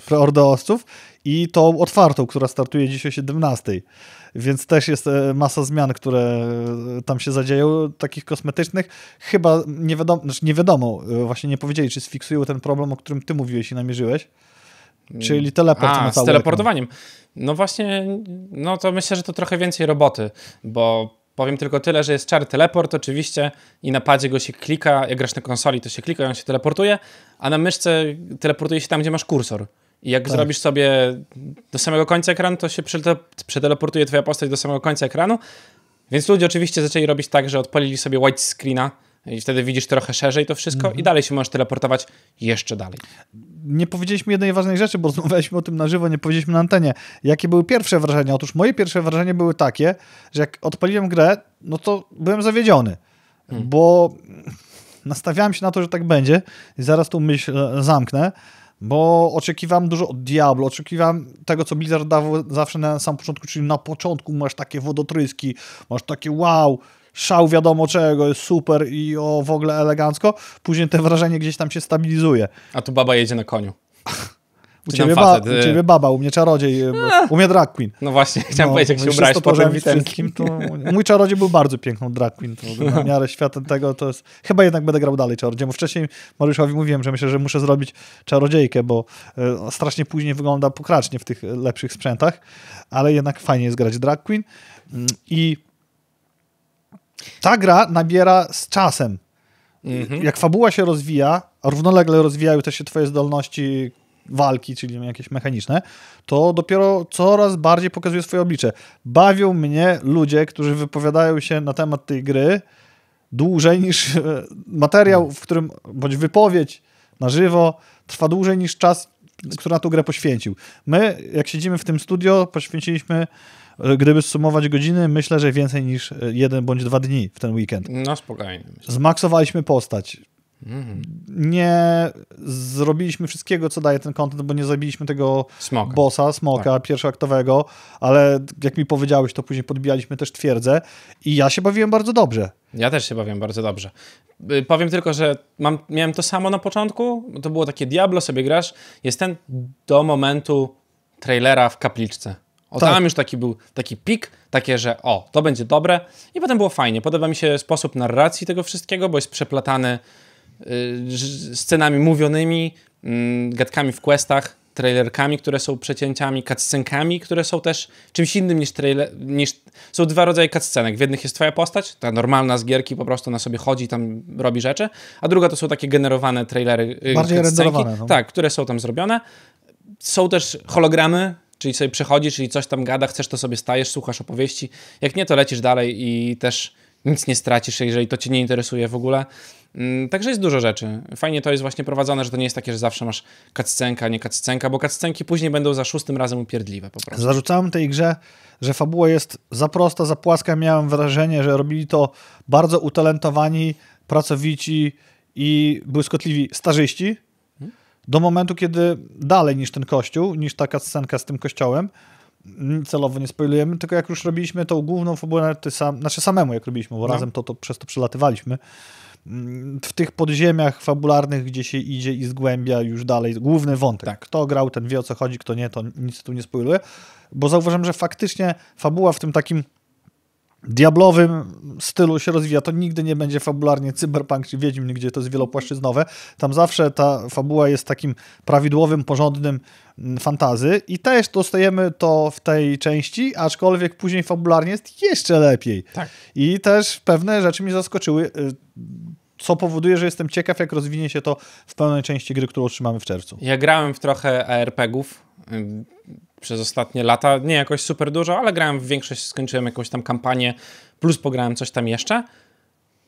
preorderowców i tą otwartą, która startuje dzisiaj o 17. Więc też jest e, masa zmian, które e, tam się zadzieją, takich kosmetycznych. Chyba nie wiadomo, znaczy nie wiadomo, e, właśnie nie powiedzieli, czy sfiksują ten problem, o którym ty mówiłeś i namierzyłeś. Czyli teleport. A, z teleportowaniem. No właśnie, no to myślę, że to trochę więcej roboty, bo powiem tylko tyle, że jest czar teleport oczywiście i na padzie go się klika, jak grasz na konsoli to się klika i on się teleportuje, a na myszce teleportuje się tam, gdzie masz kursor. I jak tak. zrobisz sobie do samego końca ekranu, to się przeteleportuje twoja postać do samego końca ekranu. Więc ludzie oczywiście zaczęli robić tak, że odpalili sobie white screena i wtedy widzisz trochę szerzej to wszystko mhm. i dalej się możesz teleportować jeszcze dalej nie powiedzieliśmy jednej ważnej rzeczy, bo rozmawialiśmy o tym na żywo, nie powiedzieliśmy na antenie. Jakie były pierwsze wrażenia? Otóż moje pierwsze wrażenie były takie, że jak odpaliłem grę, no to byłem zawiedziony, hmm. bo nastawiałem się na to, że tak będzie i zaraz tą myśl e, zamknę, bo oczekiwałem dużo od Diablo, oczekiwałem tego, co Blizzard dawał zawsze na sam początku, czyli na początku masz takie wodotryski, masz takie wow, szał wiadomo czego, jest super i o w ogóle elegancko, później te wrażenie gdzieś tam się stabilizuje. A tu baba jedzie na koniu. U ciebie, ba, u y- ciebie, baba, u mnie czarodziej, y, u mnie drag queen. No właśnie, chciałem no, powiedzieć, jak no się ubrałeś po tym wszystkim, to no, Mój czarodziej był bardzo piękną drag queen, to na miarę świata tego to jest... Chyba jednak będę grał dalej czarodziejem, bo wcześniej Mariuszowi mówiłem, że myślę, że muszę zrobić czarodziejkę, bo e, strasznie później wygląda pokracznie w tych lepszych sprzętach, ale jednak fajnie jest grać drag queen mm, i ta gra nabiera z czasem. Mhm. Jak fabuła się rozwija, a równolegle rozwijają też się twoje zdolności walki, czyli jakieś mechaniczne, to dopiero coraz bardziej pokazuje swoje oblicze. Bawią mnie ludzie, którzy wypowiadają się na temat tej gry dłużej niż e, materiał, w którym, bądź wypowiedź na żywo trwa dłużej niż czas, który na tę grę poświęcił. My, jak siedzimy w tym studio, poświęciliśmy gdyby sumować godziny, myślę, że więcej niż e, jeden bądź dwa dni w ten weekend. No spokojnie. Myślę. Zmaksowaliśmy postać. Mhm. Nie zrobiliśmy wszystkiego, co daje ten kontent, bo nie zabiliśmy tego smoka. bossa, smoka tak. pierwszooktowego, ale jak mi powiedziałeś, to później podbijaliśmy też twierdzę i ja się bawiłem bardzo dobrze. Ja też się bawiłem bardzo dobrze. Y, powiem tylko, że mam, miałem to samo na początku, to było takie Diablo, sobie grasz, jest ten do momentu trailera w kapliczce. O, tak. Tam już taki był taki pik, takie, że o, to będzie dobre. I potem było fajnie. Podoba mi się sposób narracji tego wszystkiego, bo jest przeplatany y, scenami mówionymi, y, gadkami w questach, trailerkami, które są przecięciami, cutscenkami, które są też czymś innym niż trailer, niż... Są dwa rodzaje cutscenek. W jednych jest twoja postać, ta normalna z gierki, po prostu na sobie chodzi, tam robi rzeczy, a druga to są takie generowane trailery, y, Bardziej renderowane. No. Tak, które są tam zrobione. Są też hologramy, Czyli sobie przechodzisz, czyli coś tam gada, chcesz to sobie stajesz, słuchasz opowieści. Jak nie, to lecisz dalej i też nic nie stracisz, jeżeli to cię nie interesuje w ogóle. Mm, także jest dużo rzeczy. Fajnie to jest właśnie prowadzone, że to nie jest takie, że zawsze masz kaccenka, nie kaccenka, bo kaccenki później będą za szóstym razem upierdliwe po prostu. Zarzucałem tej grze, że fabuła jest za prosta, za płaska. Miałem wrażenie, że robili to bardzo utalentowani, pracowici i błyskotliwi starzyści, do momentu, kiedy dalej niż ten kościół, niż taka scenka z tym kościołem, mm, celowo nie spoilujemy, tylko jak już robiliśmy tą główną fabułę, to sam, znaczy samemu jak robiliśmy, bo no. razem to, to przez to przelatywaliśmy, mm, w tych podziemiach fabularnych, gdzie się idzie i zgłębia już dalej główny wątek. Tak. Kto grał, ten wie o co chodzi, kto nie, to nic tu nie spoiluje, bo zauważam, że faktycznie fabuła w tym takim diablowym stylu się rozwija. To nigdy nie będzie fabularnie cyberpunk czy Wiedźmin, gdzie to jest wielopłaszczyznowe. Tam zawsze ta fabuła jest takim prawidłowym, porządnym mm, fantazy i też dostajemy to w tej części, aczkolwiek później fabularnie jest jeszcze lepiej. Tak. I też pewne rzeczy mi zaskoczyły, y, co powoduje, że jestem ciekaw, jak rozwinie się to w pełnej części gry, którą otrzymamy w czerwcu. Ja grałem w trochę ARPG-ów, y, przez ostatnie lata. Nie jakoś super dużo, ale grałem w większość, skończyłem jakąś tam kampanię, plus pograłem coś tam jeszcze.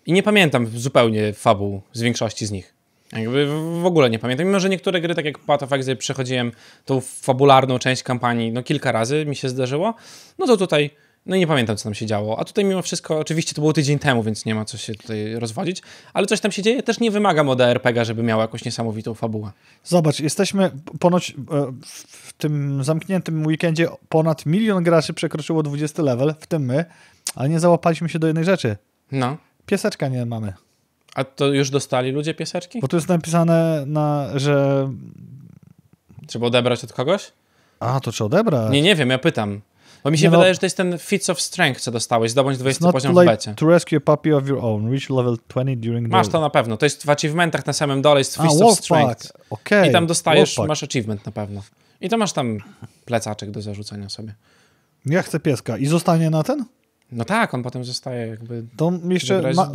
I nie pamiętam zupełnie fabuł z większości z nich. Jakby w ogóle nie pamiętam. Mimo, że niektóre gry, tak jak Path of Exile, przechodziłem tą fabularną część kampanii no kilka razy, mi się zdarzyło, no to tutaj no i nie pamiętam, co tam się działo. A tutaj mimo wszystko, oczywiście to było tydzień temu, więc nie ma co się tutaj rozwodzić, ale coś tam się dzieje. Też nie wymagam od RPG, żeby miała jakąś niesamowitą fabułę. Zobacz, jesteśmy ponoć e, w tym zamkniętym weekendzie ponad milion graczy przekroczyło 20 level, w tym my, ale nie załapaliśmy się do jednej rzeczy. No. Pieseczka nie mamy. A to już dostali ludzie pieseczki? Bo tu jest napisane, na, że... Trzeba odebrać od kogoś? A, to czy odebrać? Nie, nie wiem, ja pytam. Bo mi się no. wydaje, że to jest ten Feats of Strength, co dostałeś, zdobądź 20 poziom like w becie. to rescue a puppy of your own, reach level 20 during Masz to na pewno, to jest w achievementach na samym dole, jest Feast of Strength. Okay. I tam dostajesz, Wolfpack. masz achievement na pewno. I to masz tam plecaczek do zarzucenia sobie. Ja chcę pieska. I zostanie na ten? No tak, on potem zostaje jakby... To jeszcze ma,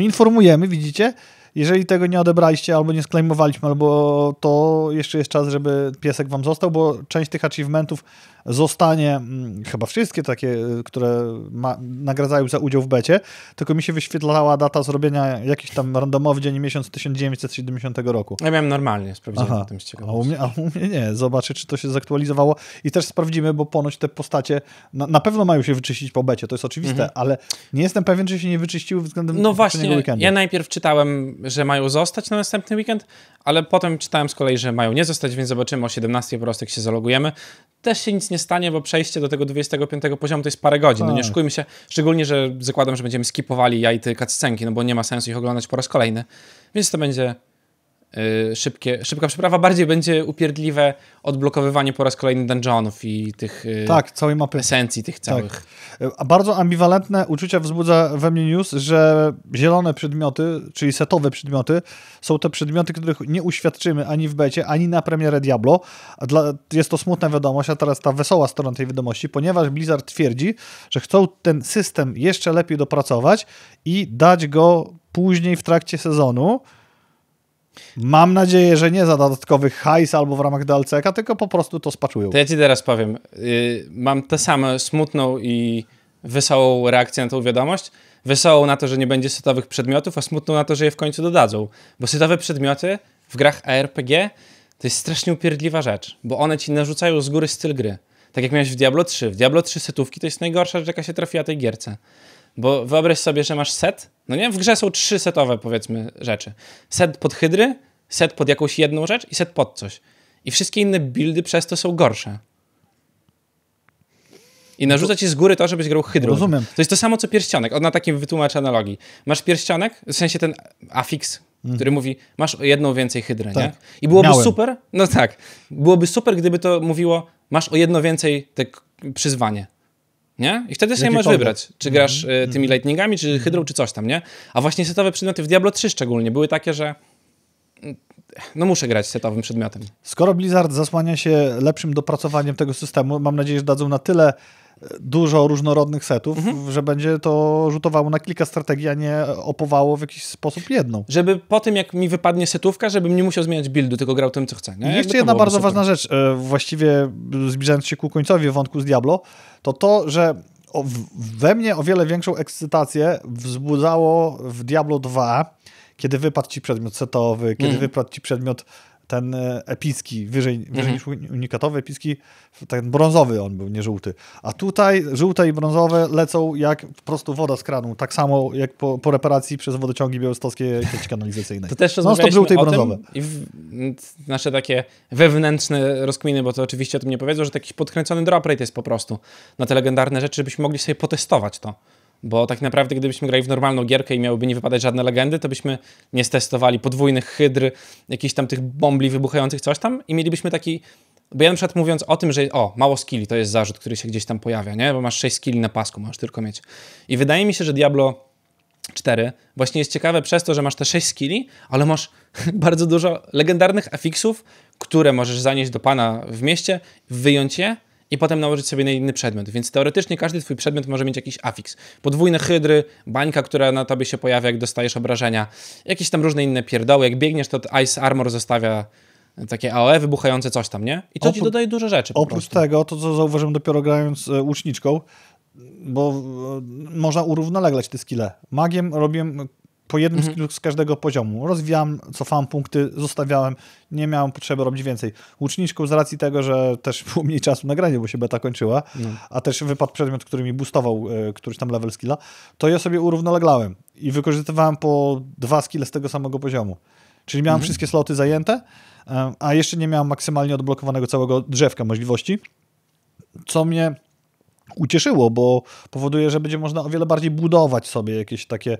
informujemy, widzicie? Jeżeli tego nie odebraliście albo nie sklejmowaliśmy, albo to jeszcze jest czas, żeby piesek wam został, bo część tych achievementów zostanie, mm, chyba wszystkie takie, y, które ma, nagradzają za udział w becie, tylko mi się wyświetlała data zrobienia jakiś tam randomowy dzień miesiąc 1970 roku. Ja miałem normalnie, sprawdziłem Aha, potem z ciekawości. A u, mnie, a u mnie nie, zobaczę czy to się zaktualizowało i też sprawdzimy, bo ponoć te postacie na, na pewno mają się wyczyścić po becie, to jest oczywiste, mhm. ale nie jestem pewien, czy się nie wyczyściły względem no właśnie, weekendu. ja najpierw czytałem że mają zostać na następny weekend, ale potem czytałem z kolei, że mają nie zostać, więc zobaczymy o 17 po prostu, jak się zalogujemy. Też się nic nie stanie, bo przejście do tego 25 poziomu to jest parę godzin. No nie tak. szukujmy się, szczególnie, że zakładam, że będziemy skipowali ja i cutscenki, no bo nie ma sensu ich oglądać po raz kolejny. Więc to będzie Y, szybkie, szybka przeprawa, bardziej będzie upierdliwe odblokowywanie po raz kolejny dungeonów i tych y, tak, całej mapy. esencji tych tak. całych. Tak. A bardzo ambiwalentne uczucia wzbudza we mnie news, że zielone przedmioty, czyli setowe przedmioty, są te przedmioty, których nie uświadczymy ani w becie, ani na premierę Diablo. Dla, jest to smutna wiadomość, a teraz ta wesoła strona tej wiadomości, ponieważ Blizzard twierdzi, że chcą ten system jeszcze lepiej dopracować i dać go później w trakcie sezonu, Mam nadzieję, że nie za dodatkowych hajs albo w ramach dlc tylko po prostu to spaczują. To ja ci teraz powiem. Y, mam tę samą smutną i wesołą reakcję na tą wiadomość. Wesołą na to, że nie będzie setowych przedmiotów, a smutną na to, że je w końcu dodadzą. Bo setowe przedmioty w grach ARPG to jest strasznie upierdliwa rzecz, bo one ci narzucają z góry styl gry. Tak jak miałeś w Diablo 3. W Diablo 3 setówki to jest najgorsza rzecz, jaka się trafiła tej gierce. Bo wyobraź sobie, że masz set no nie? W grze są trzy setowe, powiedzmy, rzeczy. Set pod hydry, set pod jakąś jedną rzecz i set pod coś. I wszystkie inne buildy przez to są gorsze. I narzuca ci z góry to, żebyś grał hydrą. Rozumiem. To jest to samo, co pierścionek. Od na takim wytłumaczę analogii. Masz pierścionek, w sensie ten afiks, mm. który mówi, masz o jedną więcej hydry, tak. nie? I byłoby Miałem. super, no tak, byłoby super, gdyby to mówiło, masz o jedno więcej te przyzwanie nie? I wtedy sobie możesz wybrać, czy grasz mm -hmm. tymi mhm. lightningami, czy hydrą, czy coś tam, nie? A właśnie setowe przedmioty w Diablo 3 szczególnie były takie, że mm, no muszę grać setowym przedmiotem. Skoro Blizzard zasłania się lepszym dopracowaniem tego systemu, mam nadzieję, że dadzą na tyle dużo różnorodnych setów, mhm. że będzie to rzutowało na kilka strategii, a nie opowało w jakiś sposób jedną. Żeby po tym, jak mi wypadnie setówka, żebym nie musiał zmieniać buildu, tylko grał tym, co chce. Nie? I jeszcze jedna bardzo super. ważna rzecz, e, właściwie zbliżając się ku końcowi wątku z Diablo, to to, że we mnie o wiele większą ekscytację wzbudzało w Diablo 2 kiedy wypadł ci przedmiot setowy, kiedy mhm. wypadł ci przedmiot ten e, epicki, wyżej, wyżej mhm. niż unikatowy, epicki, ten brązowy on był, nie żółty. A tutaj żółte i brązowe lecą jak po prostu woda z kranu, tak samo jak po, po reparacji przez wodociągi białostockie sieci kanalizacyjne. To też no, to żółte i brązowe. I w, nasze takie wewnętrzne rozkminy, bo to oczywiście o tym nie powiedzą, że taki podkręcony drop rate jest po prostu na no te legendarne rzeczy, żebyśmy mogli sobie potestować to. Bo tak naprawdę, gdybyśmy grali w normalną gierkę i miałyby nie wypadać żadne legendy, to byśmy nie stestowali podwójnych hydr, jakichś tam tych bombli wybuchających, coś tam i mielibyśmy taki bo ja na przykład mówiąc o tym, że o, mało skilli, to jest zarzut, który się gdzieś tam pojawia, nie? Bo masz 6 skilli na pasku, możesz tylko mieć. I wydaje mi się, że Diablo 4 właśnie jest ciekawe przez to, że masz te 6 skilli, ale masz bardzo dużo legendarnych afiksów, które możesz zanieść do pana w mieście, wyjąć je i potem nałożyć sobie na inny przedmiot. Więc teoretycznie każdy twój przedmiot może mieć jakiś afiks. Podwójne hydry, bańka, która na tobie się pojawia, jak dostajesz obrażenia, jakieś tam różne inne pierdoły. Jak biegniesz, to Ice Armor zostawia takie AOE wybuchające coś tam, nie? I to ci dodaje dużo rzeczy. oprócz prostu. tego, to co zauważyłem dopiero grając e, łuczniczką, bo e, można urównolegać te skille. Magiem robiłem po jednym mhm. z każdego poziomu. Rozwijałem, cofałem punkty, zostawiałem, nie miałem potrzeby robić więcej. Łuczniczką z racji tego, że też było mniej czasu na granie, bo się beta kończyła, no. a też wypadł przedmiot, który mi boostował e, któryś tam level skilla, to ja sobie równoleglałem i wykorzystywałem po dwa skille z tego samego poziomu. Czyli miałem mhm. wszystkie sloty zajęte, e, a jeszcze nie miałem maksymalnie odblokowanego całego drzewka możliwości, co mnie ucieszyło, bo powoduje, że będzie można o wiele bardziej budować sobie jakieś takie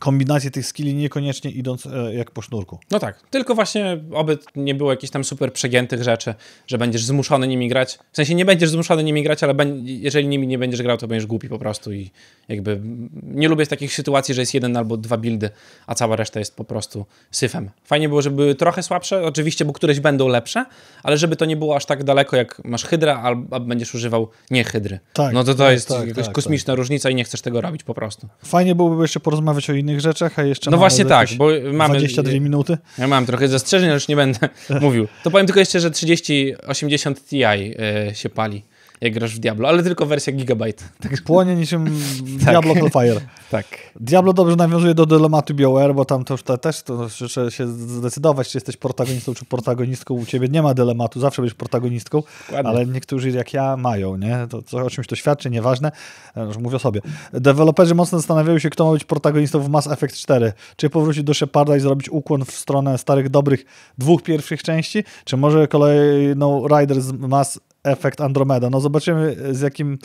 kombinację tych skilli, niekoniecznie idąc e, jak po sznurku. No tak, tylko właśnie oby nie było jakichś tam super przegiętych rzeczy, że będziesz zmuszony nimi grać. W sensie nie będziesz zmuszony nimi grać, ale jeżeli nimi nie będziesz grał, to będziesz głupi po prostu i jakby nie lubię takich sytuacji, że jest jeden albo dwa buildy, a cała reszta jest po prostu syfem. Fajnie było, żeby były trochę słabsze, oczywiście, bo któreś będą lepsze, ale żeby to nie było aż tak daleko, jak masz hydra, albo będziesz używał nie hydry. Tak, no to to tak, jest tak, jakaś tak, kosmiczna tak. różnica i nie chcesz tego robić po prostu. Fajnie byłoby jeszcze porozmawiać o innych rzeczach, a jeszcze No właśnie tak, bo mamy 22 minuty. Ja mam trochę zastrzeżeń, już nie będę mówił. To powiem tylko jeszcze, że 3080 Ti y, się pali jak grasz w Diablo, ale tylko wersja Gigabyte. Tak. Płonie niczym tak. Diablo Hellfire. Fire. tak. Diablo dobrze nawiązuje do dylematu BioWare, bo tam to już te, też to trzeba się zdecydować, czy jesteś protagonistą, czy protagonistką. U ciebie nie ma dylematu, zawsze będziesz protagonistką, Ładnie. ale niektórzy jak ja mają, nie? To, to o czymś to świadczy, nieważne. E, już mówię sobie. Deweloperzy mocno zastanawiają się, kto ma być protagonistą w Mass Effect 4. Czy powrócić do Sheparda i zrobić ukłon w stronę starych, dobrych dwóch pierwszych części, czy może kolejną Rider z Mass efekt Andromeda. No zobaczymy z jakim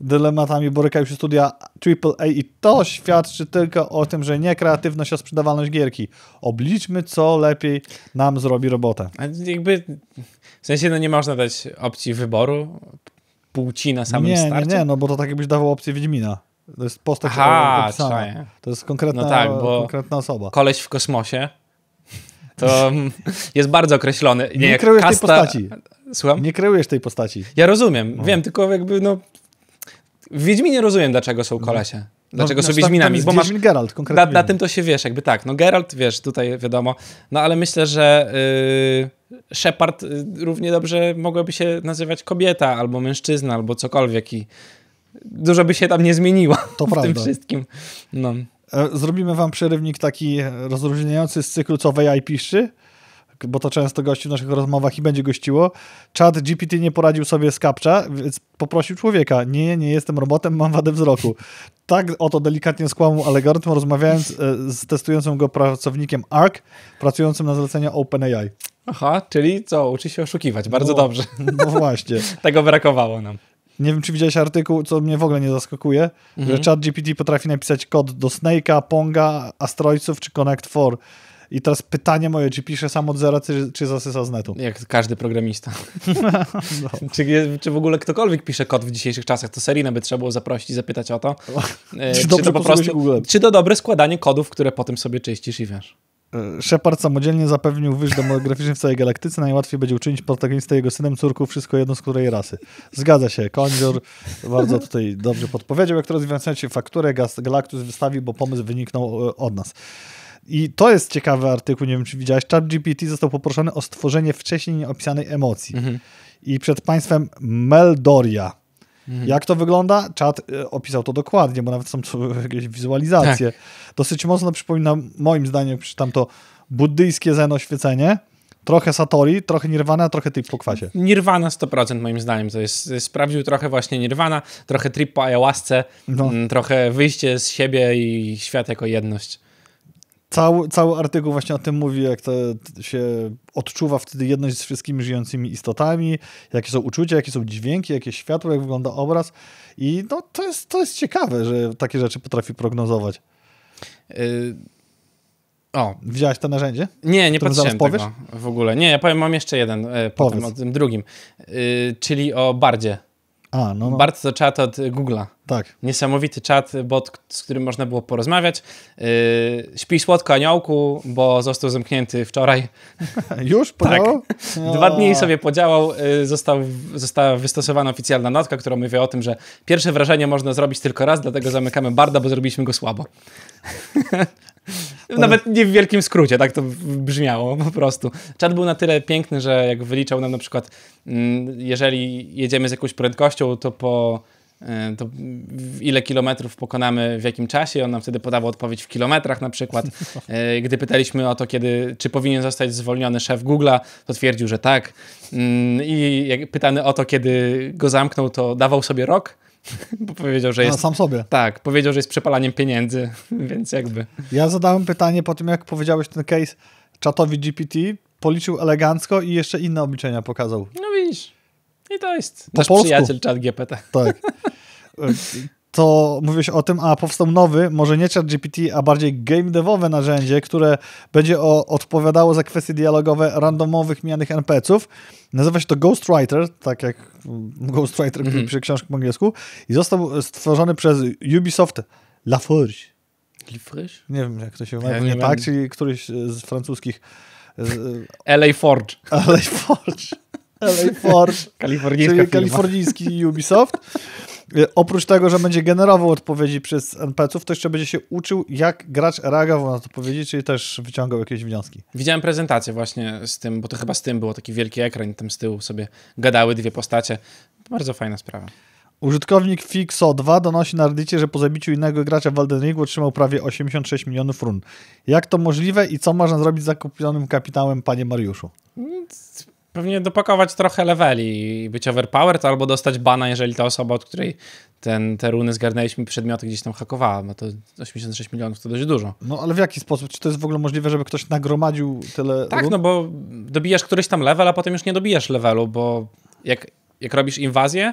dylematami borykają się studia AAA i to świadczy tylko o tym, że nie kreatywność, a sprzedawalność gierki. Obliczmy, co lepiej nam zrobi robotę. A jakby, w sensie, no nie można dać opcji wyboru płci na samym nie, starcie? Nie, nie, no bo to tak jakbyś dawał opcję Wiedźmina. To jest postać Aha, opisana. To jest konkretna, no tak, bo konkretna osoba. Koleś w kosmosie to mm, jest bardzo określony. Nie, nie kreujesz kasta... tej postaci. Słucham? Nie kreujesz tej postaci. Ja rozumiem, no. wiem, tylko jakby no... W Wiedźminie rozumiem, dlaczego są kolesie. No. No, dlaczego no, są znaczy, Wiedźminami? Bo masz, Geralt, konkretnie. Na, na tym to się wiesz, jakby tak. No Geralt, wiesz, tutaj wiadomo. No ale myślę, że yy, Shepard y, równie dobrze mogłaby się nazywać kobieta albo mężczyzna albo cokolwiek i dużo by się tam nie zmieniło to w prawda. tym wszystkim. No. E, zrobimy wam przerywnik taki rozróżniający z cyklu co w AI piszczy, bo to często gości w naszych rozmowach i będzie gościło. Chat GPT nie poradził sobie z kapcza, więc poprosił człowieka. Nie, nie jestem robotem, mam wadę wzroku. Tak oto delikatnie skłamał algorytm, rozmawiając e, z testującym go pracownikiem ARC, pracującym na zlecenia OpenAI. Aha, czyli co, uczy się oszukiwać, bardzo no, dobrze. No właśnie. Tego brakowało nam. Nie wiem, czy widziałeś artykuł, co mnie w ogóle nie zaskakuje, mhm. że ChatGPT potrafi napisać kod do Snake'a, Ponga, Asteroidców czy Connect 4. I teraz pytanie moje, czy pisze sam od zera, czy, czy zasysa z netu? Jak każdy programista. No. no. czy, czy w ogóle ktokolwiek pisze kod w dzisiejszych czasach, to serii by trzeba było zaprosić i zapytać o to. E, czy, czy to po prostu, Czy to dobre składanie kodów, które potem sobie czyścisz i wiesz. E, Shepard samodzielnie zapewnił wyż demograficzny w całej galaktyce. Najłatwiej będzie uczynić protagonistę jego synem, córką, wszystko jedno z której rasy. Zgadza się, Kondzior bardzo tutaj dobrze podpowiedział. Jak to rozwiązać fakturę, Galactus wystawi, bo pomysł wyniknął e, od nas. I to jest ciekawy artykuł, nie wiem czy widziałeś. GPT został poproszony o stworzenie wcześniej nieopisanej emocji. Mhm. I przed państwem Meldoria Mhm. Jak to wygląda? Czat y, opisał to dokładnie, bo nawet są tu jakieś wizualizacje. Tak. Dosyć mocno przypomina, moim zdaniem, tam to buddyjskie zen oświecenie. Trochę Satori, trochę Nirvana, trochę Trip po kwasie. Nirvana 100% moim zdaniem. To jest, sprawdził trochę właśnie Nirvana, trochę Trip po ayahuasce, no. Mm, trochę wyjście z siebie i świat jako jedność. Cały, cały artykuł właśnie o tym mówi, jak to się odczuwa wtedy jedność z wszystkimi żyjącymi istotami, jakie są uczucia, jakie są dźwięki, jakie światło, jak wygląda obraz. I no, to, jest, to jest ciekawe, że takie rzeczy potrafi prognozować. Y o. Wziąłeś to narzędzie? Nie, nie patrzyłem tego w ogóle. Nie, ja powiem, mam jeszcze jeden y, potem o tym drugim, y, czyli o bardzie. A, no, no. Bardzo czat od Google'a. Tak. Niesamowity czat, bot, z którym można było porozmawiać. Yy, śpi słodko aniołku, bo został zamknięty wczoraj. Już? Tak. Dwa dni sobie podziałał. Yy, został, została wystosowana oficjalna notka, która mówi o tym, że pierwsze wrażenie można zrobić tylko raz, dlatego zamykamy barda, bo zrobiliśmy go słabo. Nawet nie w wielkim skrócie, tak to brzmiało po prostu. Czat był na tyle piękny, że jak wyliczał nam na przykład, mm, jeżeli jedziemy z jakąś prędkością, to po e, to ile kilometrów pokonamy w jakim czasie. On nam wtedy podawał odpowiedź w kilometrach na przykład. E, gdy pytaliśmy o to, kiedy, czy powinien zostać zwolniony szef Google'a, to twierdził, że tak. Mm, I pytany o to, kiedy go zamknął, to dawał sobie rok. Bo powiedział, że jest. A sam sobie. Tak, powiedział, że jest przepalaniem pieniędzy, więc jakby. Ja zadałem pytanie po tym, jak powiedziałeś ten case czatowi GPT, policzył elegancko i jeszcze inne obliczenia pokazał. No widzisz. I to jest po nasz polsku. przyjaciel czat GPT. Tak. E, to mówiłeś o tym, a powstał nowy, może nie chat GPT, a bardziej game devowe narzędzie, które będzie o, odpowiadało za kwestie dialogowe randomowych mianych NPC-ów. Nazywa się to Ghostwriter, tak jak Ghostwriter, który mm pisze książki po angielsku i został stworzony przez Ubisoft Laforge. Laforge? Nie wiem, jak to się nazywa, ja nie tak, czyli któryś z francuskich z, e, LA Forge. LA Forge. LA Forge. Kalifornijski Ubisoft. E, oprócz tego, że będzie generował odpowiedzi przez NPC-ów, to jeszcze będzie się uczył, jak gracz reagował na odpowiedzi, czyli też wyciągał jakieś wnioski. Widziałem prezentację właśnie z tym, bo to chyba z tym było taki wielki ekran, tam z tyłu sobie gadały dwie postacie. Bardzo fajna sprawa. Użytkownik Fixo2 donosi na Reddicie, że po zabiciu innego gracza w Elden Ring otrzymał prawie 86 milionów run. Jak to możliwe i co można zrobić z zakupionym kapitałem, panie Mariuszu? Mm, pewnie dopakować trochę leveli i być overpowered, albo dostać bana, jeżeli ta osoba, od której ten, te runy zgarnęliśmy, przedmioty gdzieś tam hakowała, No to 86 milionów to dość dużo. No ale w jaki sposób? Czy to jest w ogóle możliwe, żeby ktoś nagromadził tyle Tak, run? no bo dobijasz któryś tam level, a potem już nie dobijasz levelu, bo jak, jak robisz inwazję,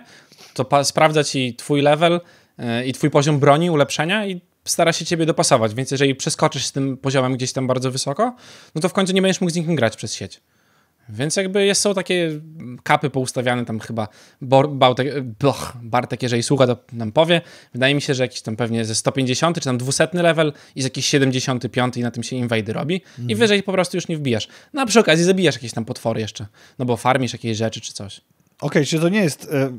to sprawdza ci twój level e, i twój poziom broni, ulepszenia i stara się ciebie dopasować, więc jeżeli przeskoczysz z tym poziomem gdzieś tam bardzo wysoko, no to w końcu nie będziesz mógł z nikim grać przez sieć. Więc jakby jest, są takie kapy poustawiane tam chyba. Bor, Bałtek, bloch, Bartek, jeżeli słucha, to nam powie. Wydaje mi się, że jakiś tam pewnie ze 150 czy tam 200 level i z jakiś 75 i na tym się inwajdy robi. I mhm. wyżej po prostu już nie wbijasz. No a przy okazji zabijasz jakieś tam potwory jeszcze. No bo farmisz jakieś rzeczy czy coś. Okej, okay, czy to nie jest e,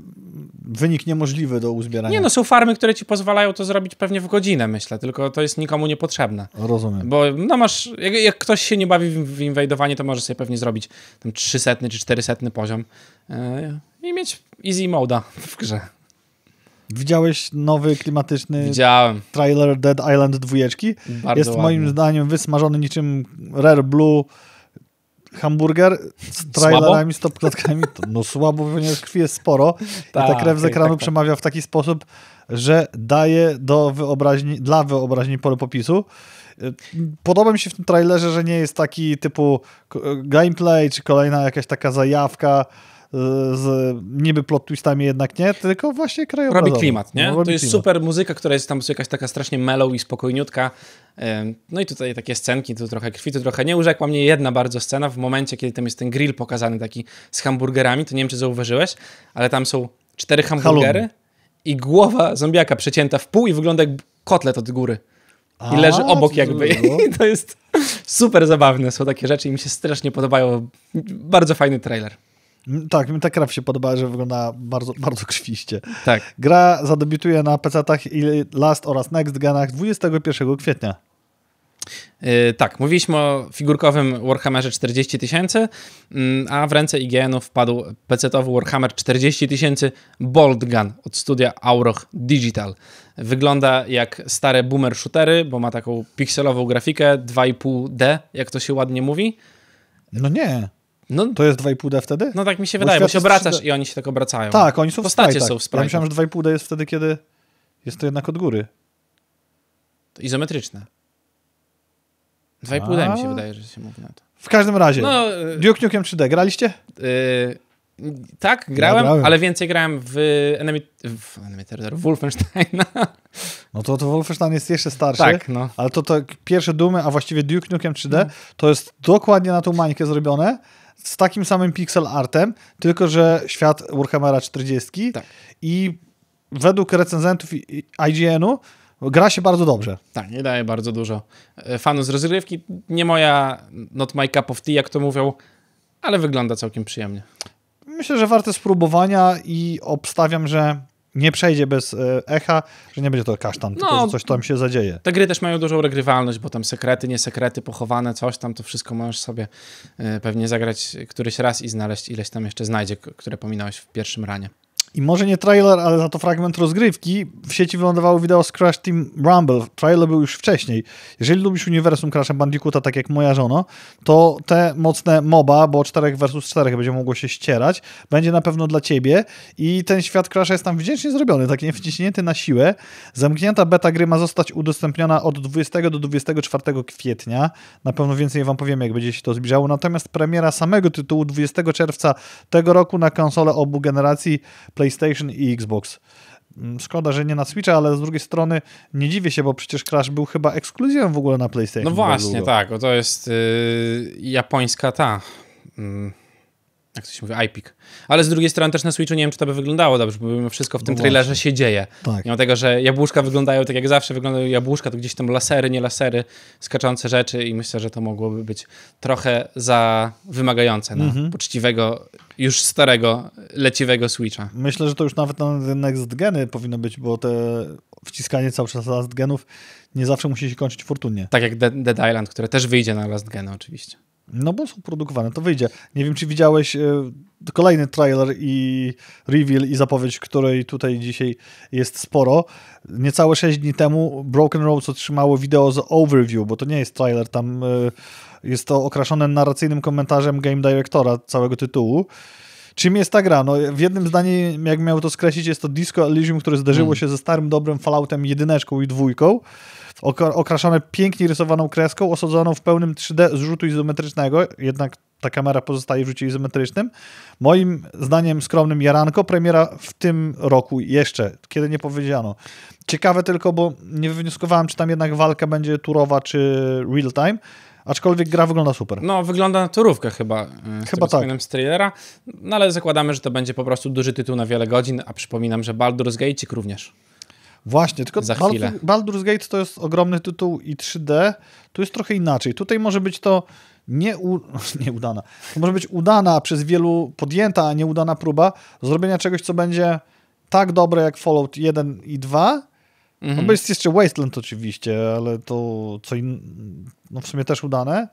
wynik niemożliwy do uzbierania? Nie, no są farmy, które ci pozwalają to zrobić pewnie w godzinę, myślę, tylko to jest nikomu niepotrzebne. Rozumiem. Bo no masz, jak, jak ktoś się nie bawi w, w inwajdowanie, to może sobie pewnie zrobić tam 300 czy 400 poziom e, i mieć easy moda w grze. Widziałeś nowy klimatyczny Widziałem. trailer Dead Island 2? Bardzo jest ładny. moim zdaniem wysmażony niczym Rare Blue hamburger z trailerami, to no słabo, ponieważ krwi jest sporo ta, i ta krew z ekranu tak, tak, przemawia w taki sposób, że daje do wyobraźni, dla wyobraźni pole popisu. Podoba mi się w tym trailerze, że nie jest taki typu gameplay, czy kolejna jakaś taka zajawka, z niby plot twistami jednak nie, tylko właśnie krajobrazowo. Robi klimat, nie? No, robi to jest klimat. super muzyka, która jest tam jakaś taka strasznie mellow i spokojniutka. No i tutaj takie scenki, tu trochę krwi, trochę nie. Urzekła mnie jedna bardzo scena w momencie, kiedy tam jest ten grill pokazany taki z hamburgerami, to nie wiem, czy zauważyłeś, ale tam są cztery hamburgery i głowa zombiaka przecięta w pół i wygląda jak kotlet od góry. A, I leży obok jakby. I to jest super zabawne, są takie rzeczy i mi się strasznie podobają. Bardzo fajny trailer. Tak, mi ta krew się podoba, że wygląda bardzo, bardzo krwiście. Tak. Gra zadebiutuje na PC-tach i Last oraz Next Genach 21 kwietnia. Yy, tak, mówiliśmy o figurkowym Warhammerze 40 tysięcy, mm, a w ręce IGN-u wpadł PC-towy Warhammer 40 tysięcy Bolt Gun od studia Auroch Digital. Wygląda jak stare boomer shootery, bo ma taką pikselową grafikę 2,5D, jak to się ładnie mówi. No nie. No, to jest 2,5 D wtedy? No tak mi się bo wydaje, bo się obracasz 3D... i oni się tak obracają. Tak, oni są w sprite'ach. są w sprite'ach. Ja myślałem, że 2,5 D jest wtedy, kiedy jest to jednak od góry. To izometryczne. 2,5 D mi się wydaje, że się mówi na to. W każdym razie, no, y- Duke Nukem 3D graliście? Yy, tak, grałem, ja grałem, ale więcej grałem w Enemy, w Enemy Terror, Wolfensteina. No to, to Wolfenstein jest jeszcze starszy, tak, no. ale to, to pierwsze Dumy, a właściwie Duke Nukem 3D, no. to jest dokładnie na tą mańkę zrobione, z takim samym pixel artem, tylko że świat Warhammera 40 tak. i według recenzentów IGN-u gra się bardzo dobrze. Tak, nie daje bardzo dużo e, fanów z rozgrywki. Nie moja, not my cup of tea, jak to mówią, ale wygląda całkiem przyjemnie. Myślę, że warte spróbowania i obstawiam, że nie przejdzie bez e, echa, że nie będzie to kasztan, no, tylko że coś tam się zadzieje. Te gry też mają dużą regrywalność, bo tam sekrety, nie sekrety, pochowane, coś tam, to wszystko możesz sobie e, pewnie zagrać któryś raz i znaleźć ileś tam jeszcze znajdzie, które pominąłeś w pierwszym ranie. I może nie trailer, ale za to fragment rozgrywki. W sieci wylądowało wideo z Crash Team Rumble. Trailer był już wcześniej. Jeżeli lubisz uniwersum Crash Bandicoota, tak jak moja żona, to te mocne moba, bo 4 versus 4 będzie mogło się ścierać, będzie na pewno dla ciebie. I ten świat Crash jest tam wdzięcznie zrobiony, tak nie wciśnięty na siłę. Zamknięta beta gry ma zostać udostępniona od 20 do 24 kwietnia. Na pewno więcej wam powiem, jak będzie się to zbliżało. Natomiast premiera samego tytułu 20 czerwca tego roku na konsole obu generacji PlayStation PlayStation i Xbox. Mm, Szkoda, że nie na Switcha, ale z drugiej strony nie dziwię się, bo przecież Crash był chyba ekskluzją w ogóle na PlayStation. No właśnie, tak. to jest yy, japońska ta. Yy jak to się mówi, iPik. Ale z drugiej strony też na Switchu nie wiem, czy to by wyglądało dobrze, bo mimo wszystko w tym no trailerze się dzieje. Tak. Mimo tego, że jabłuszka wyglądają tak jak zawsze wyglądają jabłuszka, to gdzieś tam lasery, nie lasery, skaczące rzeczy i myślę, że to mogłoby być trochę za wymagające na mhm. poczciwego, już starego, leciwego Switcha. Myślę, że to już nawet na next geny powinno być, bo te wciskanie cały czas last genów nie zawsze musi się kończyć fortunnie. Tak jak Dead Island, które też wyjdzie na last geny oczywiście. No bo są produkowane, to wyjdzie. Nie wiem, czy widziałeś e, kolejny trailer i reveal i zapowiedź, której tutaj dzisiaj jest sporo. Niecałe 6 dni temu Broken Roads otrzymało wideo z overview, bo to nie jest trailer, tam e, jest to okraszone narracyjnym komentarzem game directora całego tytułu. Czym jest ta gra? No, w jednym zdaniu, jak miał to skreślić, jest to Disco Elysium, które zderzyło hmm. się ze starym dobrym Falloutem jedyneczką i dwójką okraszane pięknie rysowaną kreską, osadzoną w pełnym 3D zrzutu izometrycznego, jednak ta kamera pozostaje w rzucie izometrycznym. Moim zdaniem skromnym Jaranko, premiera w tym roku jeszcze, kiedy nie powiedziano. Ciekawe tylko, bo nie wywnioskowałem, czy tam jednak walka będzie turowa, czy real time. Aczkolwiek gra wygląda super. No, wygląda na turówkę chyba. E, chyba tak. Z trailera, no ale zakładamy, że to będzie po prostu duży tytuł na wiele godzin, a przypominam, że Baldur's Gate również. Właśnie, tylko za chwilę. Baldur's Gate to jest ogromny tytuł i 3D. Tu jest trochę inaczej. Tutaj może być to nieudana. To może być udana przez wielu podjęta, a nieudana próba zrobienia czegoś, co będzie tak dobre jak Fallout 1 i 2. Mhm. No bo jest jeszcze Wasteland oczywiście, ale to co in... no w sumie też udane.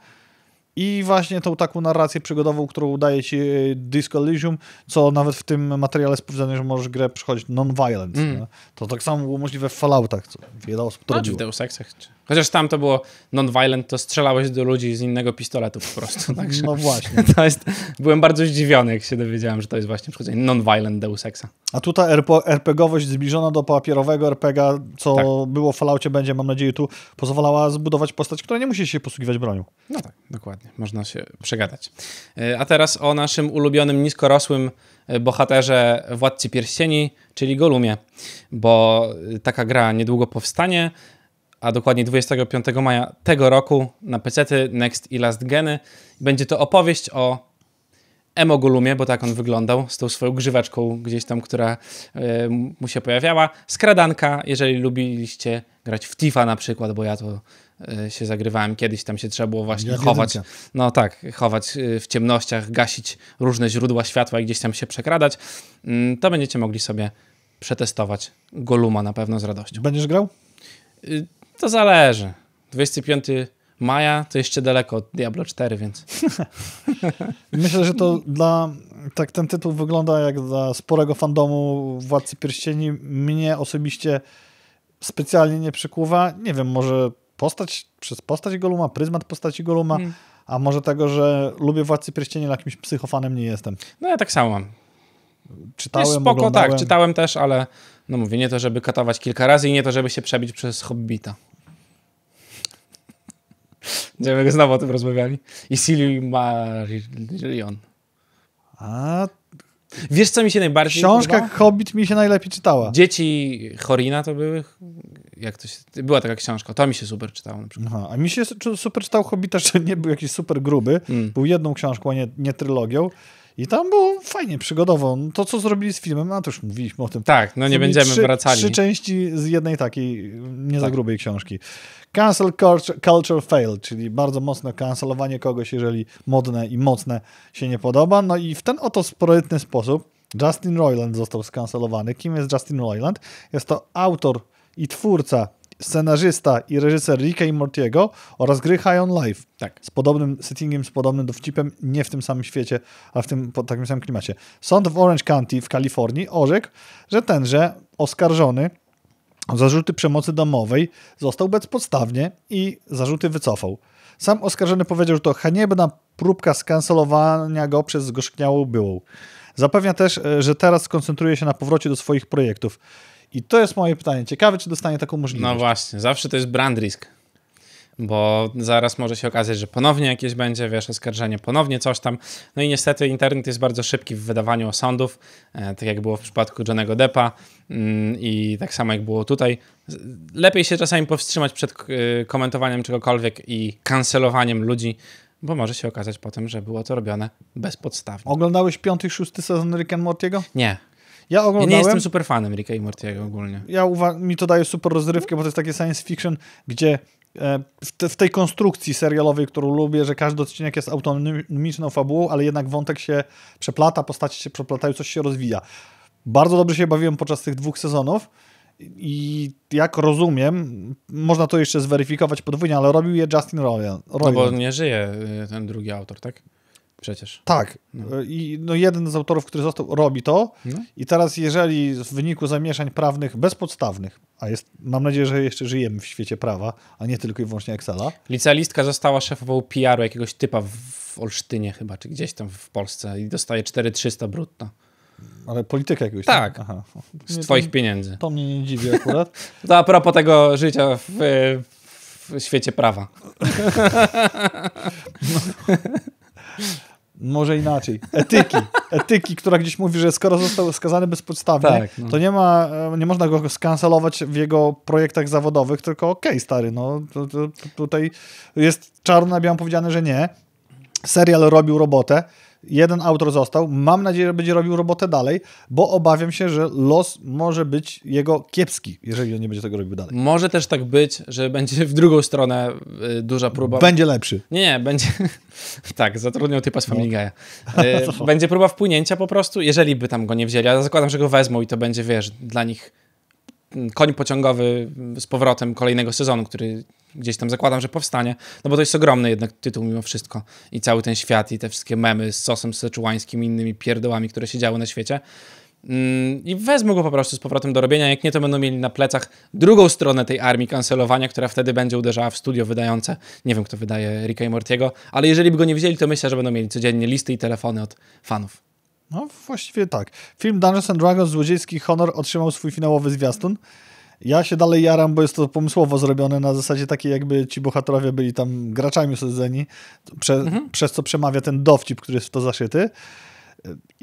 I właśnie tą taką narrację przygodową, którą daje ci e, Disco Elysium, co nawet w tym materiale sprawdzone, że możesz grę przechodzić non-violent. Mm. To tak samo było możliwe w Falloutach, co wiele osób to A, robiło. w Deus Exach. Czy... Chociaż tam to było non-violent, to strzelałeś do ludzi z innego pistoletu po prostu. Także no właśnie. To jest, byłem bardzo zdziwiony, jak się dowiedziałem, że to jest właśnie przychodzenie non-violent Deus Exa. A tutaj RPGowość zbliżona do papierowego RPGa, co tak. było w Falloutie będzie, mam nadzieję, tu pozwalała zbudować postać, która nie musi się posługiwać bronią. No tak, dokładnie. Można się przegadać. E, a teraz o naszym ulubionym, niskorosłym e, bohaterze Władcy Pierścieni, czyli Golumie, bo e, taka gra niedługo powstanie a dokładnie 25 maja tego roku na PC, Next i Last Geny. Będzie to opowieść o Emogulumie, bo tak on wyglądał, z tą swoją grzywaczką gdzieś tam, która y, mu się pojawiała. Skradanka, jeżeli lubiliście grać w Tifa na przykład, bo ja to y, się zagrywałem kiedyś, tam się trzeba było właśnie chować. Jedynka. No tak, chować e, w ciemnościach, gasić różne źródła światła i gdzieś tam się przekradać. Y, to będziecie mogli sobie przetestować Goluma na pewno z radością. Będziesz grał? Y, to zależy. 25 maja to jeszcze daleko od Diablo 4, więc. Myślę, że to dla. Tak ten tytuł wygląda jak dla sporego fandomu Władcy Pierścieni. Mnie osobiście specjalnie nie przykuwa. Nie wiem, może postać przez postać Goluma, pryzmat postaci Goluma, hmm. a może tego, że lubię Władcy Pierścieni, ale jakimś psychofanem nie jestem. No ja tak samo mam. Czytałem, jest spoko, tak, oglądałem. tak, czytałem też, ale no mówię, nie to, żeby katować kilka razy i nie to, żeby się przebić przez Hobbita. Będziemy znowu o tym rozmawiali. I Silmarillion. A... Wiesz, co mi się najbardziej Książka Hobbit mi się najlepiej czytała. Dzieci Horina to były? Jak to się... Była taka książka. To mi się super czytało na przykład. Aha, a mi się super czytał Hobbita, że nie był jakiś super gruby. Mm. Był jedną książką, a nie, nie trylogią. I tam było fajnie, przygodowo. No to, co zrobili z filmem, a to już mówiliśmy o tym. Tak, no nie będziemy trzy, wracali. Trzy części z jednej takiej nie za tak. grubej książki. Cancel culture fail, czyli bardzo mocne kancelowanie kogoś, jeżeli modne i mocne się nie podoba. No i w ten oto sprytny sposób Justin Roiland został skancelowany. Kim jest Justin Roiland? Jest to autor i twórca scenarzysta i reżyser Ricka i Mortiego oraz gry High on Life. Tak. Z podobnym settingiem, z podobnym dowcipem, nie w tym samym świecie, a w tym po takim samym klimacie. Sąd w Orange County w Kalifornii orzekł, że tenże oskarżony o zarzuty przemocy domowej został bezpodstawnie i zarzuty wycofał. Sam oskarżony powiedział, że to haniebna próbka skancelowania go przez zgorzkniałą byłą. Zapewnia też, e, że teraz skoncentruje się na powrocie do swoich projektów. I to jest moje pytanie. Ciekawe, czy dostanie taką możliwość. No właśnie, zawsze to jest brand risk. Bo zaraz może się okazać, że ponownie jakieś będzie, wiesz, oskarżenie, ponownie coś tam. No i niestety internet jest bardzo szybki w wydawaniu osądów, e, tak jak było w przypadku Johnego Deppa mm, i tak samo jak było tutaj. Lepiej się czasami powstrzymać przed e, komentowaniem czegokolwiek i kancelowaniem ludzi, bo może się okazać potem, że było to robione bezpodstawnie. Oglądałeś piąty, szósty sezon Rick and Morty'ego? Nie, ja oglądałem... Ja nie jestem super fanem Ricka i Mortiego ogólnie. Ja uwa- mi to daje super rozrywkę, bo to jest takie science fiction, gdzie e, w, te, w, tej konstrukcji serialowej, którą lubię, że każdy odcinek jest autonomiczną fabułą, ale jednak wątek się przeplata, postacie się przeplatają, coś się rozwija. Bardzo dobrze się bawiłem podczas tych dwóch sezonów i jak rozumiem, można to jeszcze zweryfikować podwójnie, ale robił je Justin Roiland. No bo nie żyje y, ten drugi autor, tak? przecież. Tak. No. E, I no, jeden z autorów, który został, robi to. No. I teraz, jeżeli w wyniku zamieszań prawnych bezpodstawnych, a jest, mam nadzieję, że jeszcze żyjemy w świecie prawa, a nie tylko i wyłącznie Excela. Licealistka została szefową PR-u jakiegoś typa w Olsztynie chyba, czy gdzieś tam w Polsce i dostaje 4300 brutto. Ale polityka jakiegoś. Tak. tak? Aha. Z twoich to, pieniędzy. To mnie nie dziwi akurat. to a propos tego życia w, w świecie prawa. no. może inaczej, etyki, etyki, która gdzieś mówi, że skoro został skazany bezpodstawnie, tak, no. to nie, ma, e, nie można go skancelować w jego projektach zawodowych, tylko okej, okay, stary, no to, to, to tutaj jest czarno na białym powiedziane, że nie. Serial robił robotę, Jeden autor został. Mam nadzieję, że będzie robił robotę dalej, bo obawiam się, że los może być jego kiepski, jeżeli on nie będzie tego robił dalej. Może też tak być, że będzie w drugą stronę y, duża próba. Będzie lepszy. Nie, nie, będzie. tak, zatrudnią typa z no. Family Guy'a. Y, będzie próba wpłynięcia po prostu, jeżeli by tam go nie wzięli. Ja zakładam, że go wezmą i to będzie, wiesz, dla nich mm, koń pociągowy z powrotem kolejnego sezonu, który gdzieś tam zakładam, że powstanie, no bo to jest ogromny jednak tytuł mimo wszystko i cały ten świat i te wszystkie memy z sosem seczułańskim i innymi pierdołami, które się działy na świecie. Mm, I wezmą go po prostu z powrotem do robienia. Jak nie, to będą mieli na plecach drugą stronę tej armii kancelowania, która wtedy będzie uderzała w studio wydające. Nie wiem, kto wydaje Ricka i Mortiego, ale jeżeli by go nie wzięli, to myślę, że będą mieli codziennie listy i telefony od fanów. No, właściwie tak. Film Dungeons and Dragons Złodziejski Honor otrzymał swój finałowy zwiastun. Ja się dalej jaram, bo jest to pomysłowo zrobione na zasadzie takiej, jakby ci bohaterowie byli tam graczami sadzeni, prze, mhm. przez co przemawia ten dowcip, który jest w to zaszyty.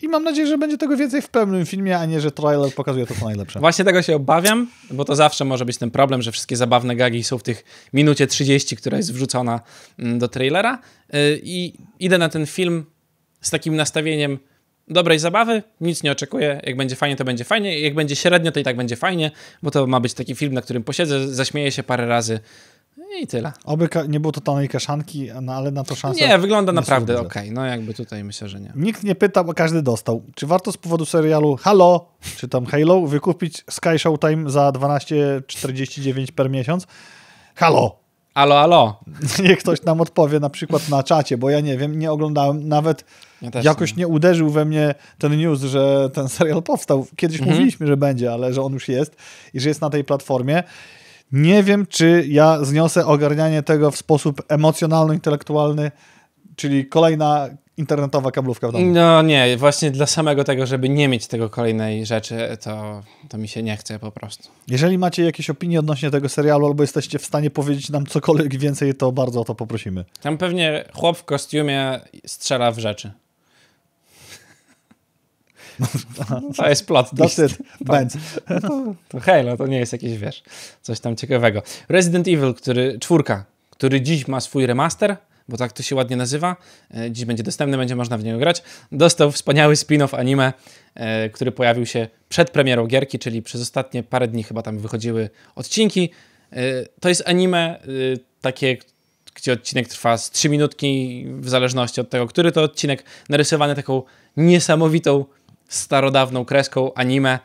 I mam nadzieję, że będzie tego więcej w pełnym filmie, a nie, że trailer pokazuje to, co najlepsze. Właśnie tego się obawiam, bo to zawsze może być ten problem, że wszystkie zabawne gagi są w tych minucie 30, która jest wrzucona mm, do trailera. Y, I idę na ten film z takim nastawieniem, dobrej zabawy, nic nie oczekuję. Jak będzie fajnie, to będzie fajnie. Jak będzie średnio, to i tak będzie fajnie, bo to ma być taki film, na którym posiedzę, zaśmieję się parę razy i tyle. Oby nie było totalnej kaszanki, no, ale na to szansa. Nie, wygląda naprawdę ok. No jakby tutaj myślę, że nie. Nikt nie pytał, a każdy dostał. Czy warto z powodu serialu Halo, czy tam Halo, wykupić Sky Showtime za 12,49 per miesiąc? Halo! Alo, alo. Niech ktoś nam odpowie na przykład na czacie, bo ja nie wiem, nie oglądałem nawet. Ja jakoś nie. nie. uderzył we mnie ten news, że ten serial powstał. Kiedyś mhm. mówiliśmy, że będzie, ale że on już jest i że jest na tej platformie. Nie wiem, czy ja zniosę ogarnianie tego w sposób emocjonalno-intelektualny Czyli kolejna internetowa kablówka w domu. No nie, właśnie dla samego tego, żeby nie mieć tego kolejnej rzeczy, to, to mi się nie chce po prostu. Jeżeli macie jakieś opinie odnośnie tego serialu, albo jesteście w stanie powiedzieć nam cokolwiek więcej, to bardzo o to poprosimy. Tam pewnie chłop w kostiumie strzela w rzeczy. To jest plot twist. Benz. No, to, to, to Halo, to nie jest jakieś, wiesz, coś tam ciekawego. Resident Evil, który, czwórka, który dziś ma swój remaster, bo tak to się ładnie nazywa, e, dziś będzie dostępny, będzie można w niego grać, dostał wspaniały spin-off anime, e, który pojawił się przed premierą gierki, czyli przez ostatnie parę dni chyba tam wychodziły odcinki. E, to jest anime takie, gdzie odcinek trwa z 3 minutki, w zależności od tego, który to odcinek, narysowany taką niesamowitą, starodawną kreską anime.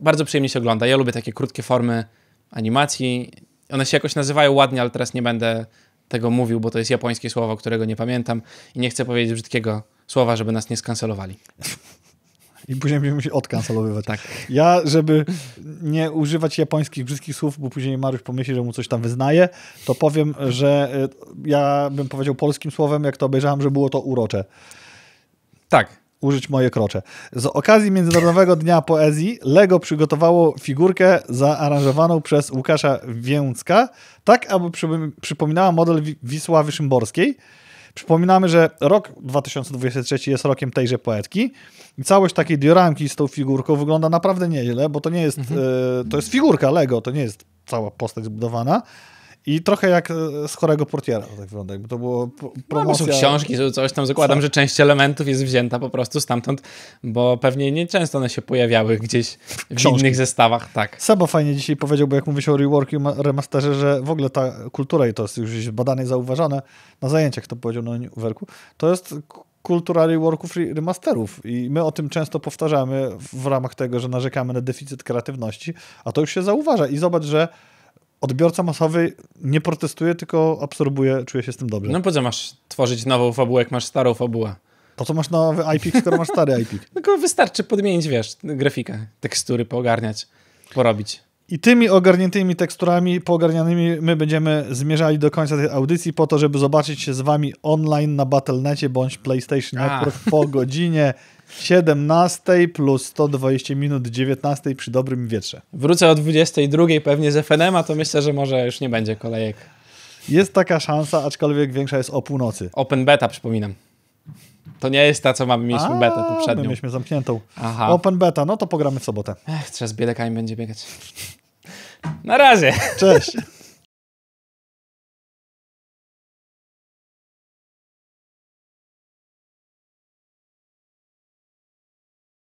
Bardzo przyjemnie się ogląda. Ja lubię takie krótkie formy animacji one się jakoś nazywają ładnie, ale teraz nie będę tego mówił, bo to jest japońskie słowo, którego nie pamiętam i nie chcę powiedzieć brzydkiego słowa, żeby nas nie skancelowali. I później będziemy się odkancelowywać. Tak. Ja, żeby nie używać japońskich brzydkich słów, bo później Mariusz pomyśli, że mu coś tam wyznaje, to powiem, że e, ja bym powiedział polskim słowem, jak to obejrzałem, że było to urocze. Tak, użyć moje krocze. Z okazji Międzynarodowego Dnia Poezji Lego przygotowało figurkę zaaranżowaną przez Łukasza Więcka, tak aby przypominała model Wisławy Szymborskiej. Przypominamy, że rok 2023 jest rokiem tejże poetki i całość takiej dioramki z tą figurką wygląda naprawdę nieźle, bo to nie jest, mhm. y, to jest figurka Lego, to nie jest cała postać zbudowana, i trochę jak z e, chorego portiera tak wygląda, jakby to było no, promocja. No, są książki, że coś tam, zakładam, Co? że część elementów jest wzięta po prostu stamtąd, bo pewnie nieczęsto one się pojawiały gdzieś w książki. innych zestawach, tak. Seba fajnie dzisiaj powiedział, bo jak mówi się o reworku i remasterze, że w ogóle ta kultura, i to jest już badane i zauważane na zajęciach, to powiedział na no, Uniwerku, to jest kultura reworków i remasterów. I my o tym często powtarzamy w ramach tego, że narzekamy na deficyt kreatywności, a to już się zauważa. I zobacz, że odbiorca masowy nie protestuje, tylko absorbuje, czuje się z tym dobrze. No po co masz tworzyć nową fabułę, jak masz starą fabułę? Po co masz nowy IP, skoro masz stary IP? tylko wystarczy podmienić, wiesz, grafikę, tekstury poogarniać, porobić. I tymi ogarniętymi teksturami, poogarnianymi, my będziemy zmierzali do końca tej audycji po to, żeby zobaczyć się z wami online na Battle.necie bądź PlayStation Network po godzinie. 17 plus 120 minut 19 przy dobrym wietrze. Wrócę o 22 pewnie z FNM, a to myślę, że może już nie będzie kolejek. Jest taka szansa, aczkolwiek większa jest o północy. Open beta, przypominam. To nie jest ta, co mamy mieliśmy Beta betę poprzednią. My mieliśmy zamkniętą. Aha. Open beta, no to pogramy w sobotę. Ech, trzeba z biedekami będzie biegać. Na razie. Cześć.